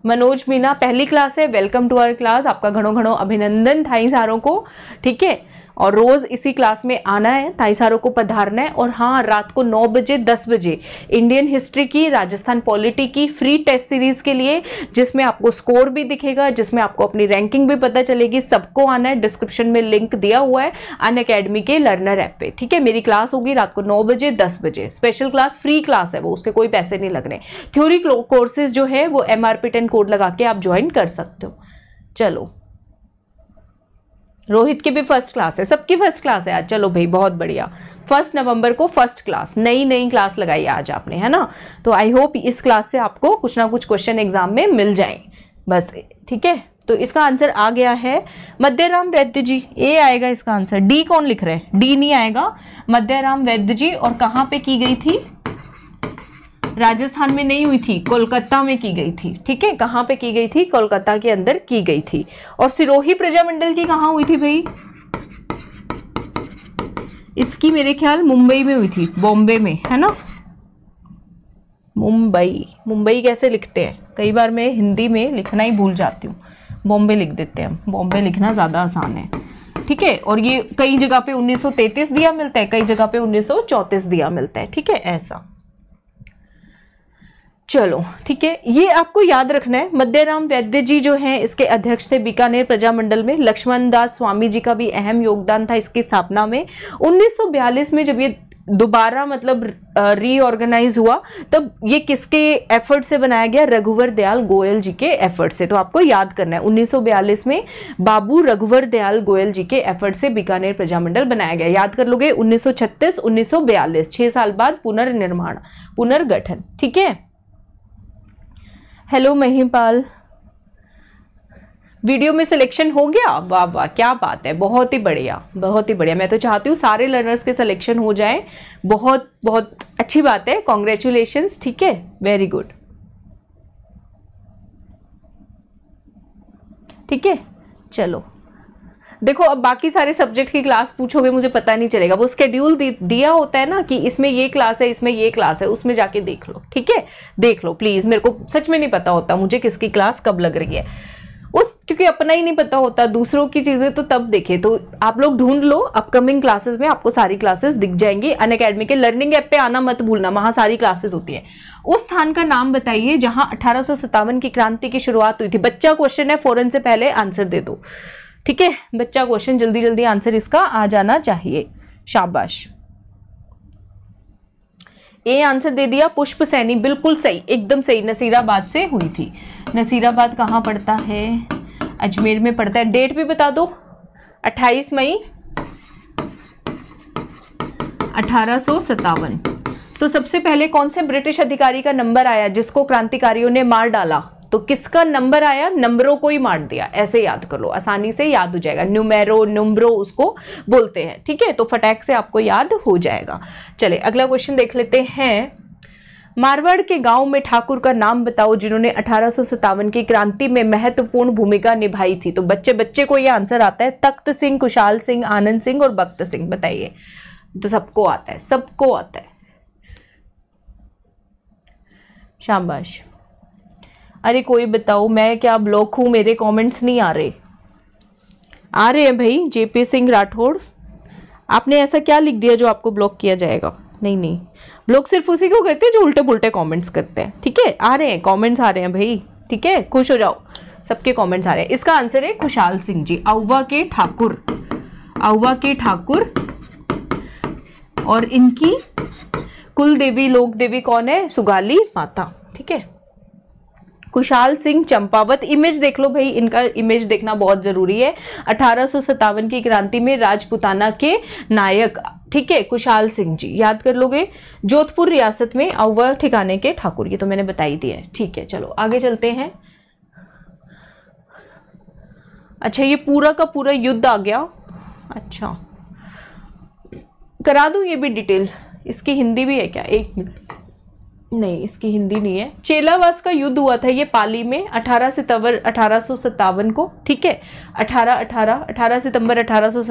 मनोज मीना पहली क्लास है वेलकम टू आवर क्लास आपका घड़ों घड़ों अभिनंदन थाई सारों को ठीक है और रोज़ इसी क्लास में आना है ताइसारों को पधारना है और हाँ रात को नौ बजे दस बजे इंडियन हिस्ट्री की राजस्थान पॉलिटी की फ्री टेस्ट सीरीज़ के लिए जिसमें आपको स्कोर भी दिखेगा जिसमें आपको अपनी रैंकिंग भी पता चलेगी सबको आना है डिस्क्रिप्शन में लिंक दिया हुआ है अन अकेडमी के लर्नर ऐप पे ठीक है मेरी क्लास होगी रात को नौ बजे दस बजे स्पेशल क्लास फ्री क्लास है वो उसके कोई पैसे नहीं लग रहे थ्योरी कोर्सेज जो है वो एम आर कोड लगा के आप ज्वाइन कर सकते हो चलो रोहित की भी फर्स्ट क्लास है सबकी फर्स्ट क्लास है आज चलो भाई बहुत बढ़िया फर्स्ट नवंबर को फर्स्ट क्लास नई नई क्लास लगाई आज आपने है ना तो आई होप इस क्लास से आपको कुछ ना कुछ क्वेश्चन एग्जाम में मिल जाए बस ठीक है तो इसका आंसर आ गया है मध्यराम वैद्य जी ए आएगा इसका आंसर डी कौन लिख रहे हैं डी नहीं आएगा मध्यराम वैद्य जी और कहाँ पे की गई थी राजस्थान में नहीं हुई थी कोलकाता में की गई थी ठीक है कहाँ पे की गई थी कोलकाता के अंदर की गई थी और सिरोही प्रजामंडल की कहाँ हुई थी भाई इसकी मेरे ख्याल मुंबई में हुई थी बॉम्बे में है ना मुंबई मुंबई कैसे लिखते हैं कई बार मैं हिंदी में लिखना ही भूल जाती हूँ बॉम्बे लिख देते हैं हम बॉम्बे लिखना ज़्यादा आसान है ठीक है और ये कई जगह पे 1933 दिया मिलता है कई जगह पे 1934 दिया मिलता है ठीक है ऐसा चलो ठीक है ये आपको याद रखना है मध्यराम वैद्य जी जो हैं इसके अध्यक्ष थे बीकानेर प्रजामंडल में लक्ष्मण दास स्वामी जी का भी अहम योगदान था इसकी स्थापना में 1942 में जब ये दोबारा मतलब रीऑर्गेनाइज हुआ तब ये किसके एफर्ट से बनाया गया रघुवर दयाल गोयल जी के एफर्ट से तो आपको याद करना है 1942 में बाबू रघुवर दयाल गोयल जी के एफर्ट से बीकानेर प्रजामंडल बनाया गया याद कर लोगे 1936 1942 छह साल बाद पुनर्निर्माण पुनर्गठन ठीक है हेलो महिपाल वीडियो में सिलेक्शन हो गया वाह वाह क्या बात है बहुत ही बढ़िया बहुत ही बढ़िया मैं तो चाहती हूँ सारे लर्नर्स के सिलेक्शन हो जाए बहुत बहुत अच्छी बात है कॉन्ग्रेचुलेशंस ठीक है वेरी गुड ठीक है चलो देखो अब बाकी सारे सब्जेक्ट की क्लास पूछोगे मुझे पता नहीं चलेगा वो स्केड्यूल दिया होता है ना कि इसमें ये क्लास है इसमें ये क्लास है उसमें जाके देख लो ठीक है देख लो प्लीज़ मेरे को सच में नहीं पता होता मुझे किसकी क्लास कब लग रही है उस क्योंकि अपना ही नहीं पता होता दूसरों की चीज़ें तो तब देखे तो आप लोग ढूंढ लो अपकमिंग क्लासेस में आपको सारी क्लासेस दिख जाएंगी अन अकेडमी के लर्निंग ऐप पे आना मत भूलना वहाँ सारी क्लासेस होती है उस स्थान का नाम बताइए जहाँ अठारह की क्रांति की शुरुआत हुई थी बच्चा क्वेश्चन है फ़ौरन से पहले आंसर दे दो ठीक है बच्चा क्वेश्चन जल्दी जल्दी आंसर इसका आ जाना चाहिए शाबाश ए आंसर दे दिया पुष्प सैनी बिल्कुल सही एकदम सही नसीराबाद से हुई थी नसीराबाद कहाँ पड़ता है अजमेर में पड़ता है डेट भी बता दो 28 मई अठारह तो सबसे पहले कौन से ब्रिटिश अधिकारी का नंबर आया जिसको क्रांतिकारियों ने मार डाला तो किसका नंबर आया नंबरों को ही मार दिया ऐसे याद कर लो आसानी से याद हो जाएगा न्यूमेरो नंबरो उसको बोलते हैं ठीक है तो फटैक से आपको याद हो जाएगा चले अगला क्वेश्चन देख लेते हैं मारवाड़ के गांव में ठाकुर का नाम बताओ जिन्होंने अठारह की क्रांति में महत्वपूर्ण भूमिका निभाई थी तो बच्चे बच्चे को ये आंसर आता है तख्त सिंह कुशाल सिंह आनंद सिंह और भक्त सिंह बताइए तो सबको आता है सबको आता है शाबाश अरे कोई बताओ मैं क्या ब्लॉक हूँ मेरे कमेंट्स नहीं आ रहे आ रहे हैं भाई जेपी सिंह राठौड़ आपने ऐसा क्या लिख दिया जो आपको ब्लॉक किया जाएगा नहीं नहीं ब्लॉक सिर्फ उसी को करते हैं जो उल्टे पुलटे कमेंट्स करते हैं ठीक है आ रहे हैं कमेंट्स आ रहे हैं भाई ठीक है खुश हो जाओ सबके कॉमेंट्स आ रहे हैं इसका आंसर है खुशाल सिंह जी अव्वा के ठाकुर अव्वा के ठाकुर और इनकी कुल देवी लोक देवी कौन है सुगाली माता ठीक है कुशाल सिंह चंपावत इमेज देख लो भाई इनका इमेज देखना बहुत ज़रूरी है अठारह की क्रांति में राजपुताना के नायक ठीक है कुशाल सिंह जी याद कर लोगे जोधपुर रियासत में अव्वल ठिकाने के ठाकुर ये तो मैंने बताई दिया है ठीक है चलो आगे चलते हैं अच्छा ये पूरा का पूरा युद्ध आ गया अच्छा करा दूँ ये भी डिटेल इसकी हिंदी भी है क्या एक मिनट नहीं इसकी हिंदी नहीं है चेलावास का युद्ध हुआ था ये पाली में 18 सितंबर अठारह को ठीक है 18 18 18 सितंबर अठारह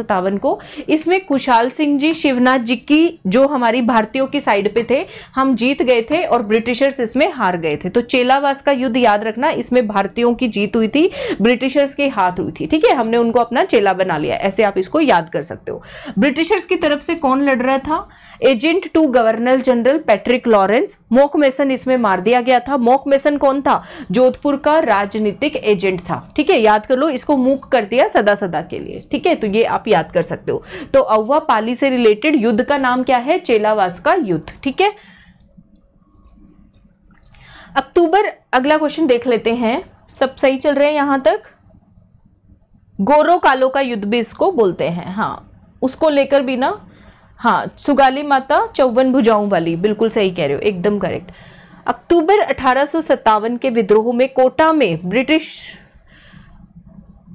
को इसमें कुशाल सिंह जी शिवनाथ जी की जो हमारी भारतीयों की साइड पे थे हम जीत गए थे और ब्रिटिशर्स इसमें हार गए थे तो चेलावास का युद्ध याद रखना इसमें भारतीयों की जीत हुई थी ब्रिटिशर्स के हाथ हुई थी ठीक है हमने उनको अपना चेला बना लिया ऐसे आप इसको याद कर सकते हो ब्रिटिशर्स की तरफ से कौन लड़ रहा था agent to governor general Patrick Lawrence मो मॉक मेसन इसमें मार दिया गया था मॉक मेसन कौन था जोधपुर का राजनीतिक एजेंट था ठीक है याद कर लो इसको मूक कर दिया सदा सदा के लिए ठीक है तो ये आप याद कर सकते हो तो अव्वा पाली से रिलेटेड युद्ध का नाम क्या है चेलावास का युद्ध ठीक है अक्टूबर अगला क्वेश्चन देख लेते हैं सब सही चल रहे हैं यहां तक गोरो कालो का युद्ध भी इसको बोलते हैं हाँ उसको लेकर भी ना हाँ सुगाली माता चौवन भुजाओं वाली बिल्कुल सही कह रहे हो एकदम करेक्ट अक्टूबर अठारह के विद्रोह में कोटा में ब्रिटिश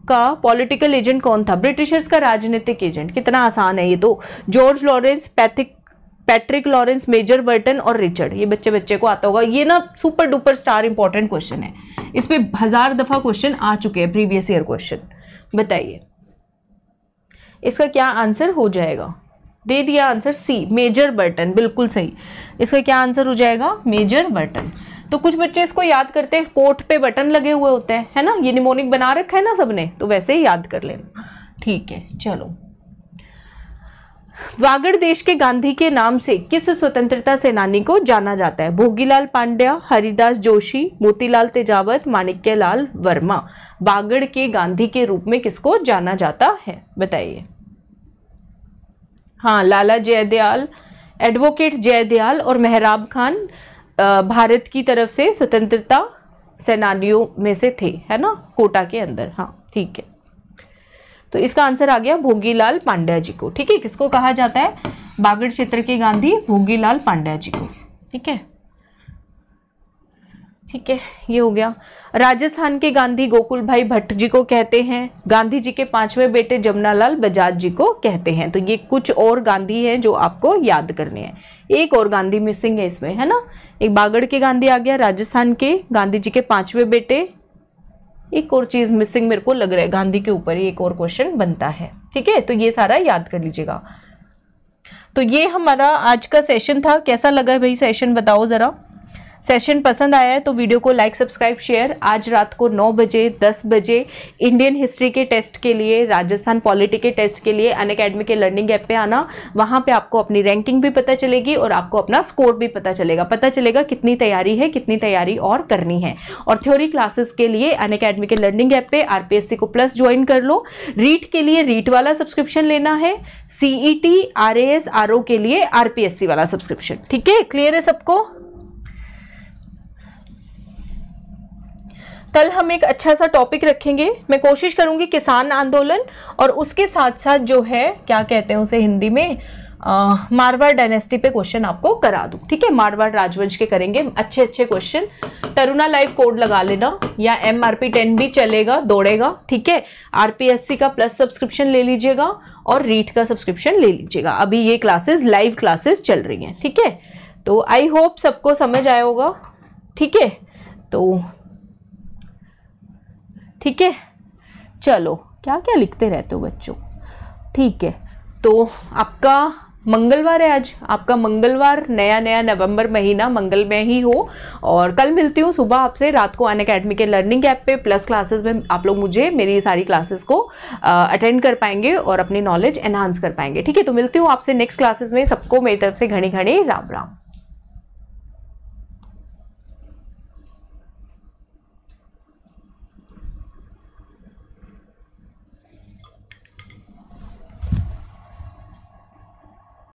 का पॉलिटिकल एजेंट कौन था ब्रिटिशर्स का राजनीतिक एजेंट कितना आसान है ये तो जॉर्ज लॉरेंस पैथिक पैट्रिक लॉरेंस मेजर बर्टन और रिचर्ड ये बच्चे बच्चे को आता होगा ये ना super duper star important question है इस पर हजार दफ़ा क्वेश्चन आ चुके हैं प्रीवियस ईयर क्वेश्चन बताइए इसका क्या आंसर हो जाएगा दे दिया आंसर सी मेजर बर्टन बिल्कुल सही इसका क्या आंसर हो जाएगा मेजर बर्टन तो कुछ बच्चे इसको याद करते हैं कोट पे बटन लगे हुए होते हैं है ना ये निमोनिक बना रखा है ना सबने तो वैसे ही याद कर लेना ठीक है चलो वागड़ देश के गांधी के नाम से किस स्वतंत्रता सेनानी को जाना जाता है भोगीलाल पांड्या हरिदास जोशी मोतीलाल तेजावत माणिक्यलाल वर्मा वागड़ के गांधी के रूप में किसको जाना जाता है बताइए हाँ लाला जयदयाल एडवोकेट जयदयाल और मेहराब खान भारत की तरफ से स्वतंत्रता सेनानियों में से थे है ना कोटा के अंदर हाँ ठीक है तो इसका आंसर आ गया भोगीलाल पांड्या जी को ठीक है किसको कहा जाता है बागड़ क्षेत्र के गांधी भोगीलाल पांड्या जी को ठीक है ठीक है ये हो गया राजस्थान के गांधी गोकुल भाई भट्ट जी को कहते हैं गांधी जी के पांचवें बेटे जमुनालाल बजाज जी को कहते हैं तो ये कुछ और गांधी हैं जो आपको याद करने हैं एक और गांधी मिसिंग है इसमें है ना एक बागड़ के गांधी आ गया राजस्थान के गांधी जी के पांचवें बेटे एक और चीज़ मिसिंग मेरे को लग रहा है गांधी के ऊपर ही एक और क्वेश्चन बनता है ठीक है तो ये सारा याद कर लीजिएगा तो ये हमारा आज का सेशन था कैसा लगा भाई सेशन बताओ ज़रा सेशन पसंद आया है तो वीडियो को लाइक सब्सक्राइब शेयर आज रात को 9 बजे 10 बजे इंडियन हिस्ट्री के टेस्ट के लिए राजस्थान पॉलिटी के टेस्ट के लिए अन अकेडमी के लर्निंग ऐप पे आना वहाँ पे आपको अपनी रैंकिंग भी पता चलेगी और आपको अपना स्कोर भी पता चलेगा पता चलेगा कितनी तैयारी है कितनी तैयारी और करनी है और थ्योरी क्लासेस के लिए अन अकेडमी के लर्निंग ऐप पे आर को प्लस ज्वाइन कर लो रीट के लिए रीट वाला सब्सक्रिप्शन लेना है सीईटी आरएएस आरओ के लिए आर वाला सब्सक्रिप्शन ठीक है क्लियर है सबको कल हम एक अच्छा सा टॉपिक रखेंगे मैं कोशिश करूँगी किसान आंदोलन और उसके साथ साथ जो है क्या कहते हैं उसे हिंदी में मारवाड़ डायनेस्टी पे क्वेश्चन आपको करा दूँ ठीक है मारवाड़ राजवंश के करेंगे अच्छे अच्छे क्वेश्चन तरुणा लाइव कोड लगा लेना या एम आर पी टेन भी चलेगा दौड़ेगा ठीक है आर पी एस सी का प्लस सब्सक्रिप्शन ले लीजिएगा और रीट का सब्सक्रिप्शन ले लीजिएगा अभी ये क्लासेस लाइव क्लासेस चल रही हैं ठीक है तो आई होप सबको समझ आया होगा ठीक है तो ठीक है चलो क्या क्या लिखते रहते हो बच्चों ठीक है तो आपका मंगलवार है आज आपका मंगलवार नया नया नवंबर महीना मंगल में ही हो और कल मिलती हूँ सुबह आपसे रात को अन अकेडमी के लर्निंग ऐप पे प्लस क्लासेस में आप लोग मुझे मेरी सारी क्लासेस को अटेंड कर पाएंगे और अपनी नॉलेज एनहांस कर पाएंगे ठीक है तो मिलती हूँ आपसे नेक्स्ट क्लासेस में सबको मेरी तरफ से घने घने राम राम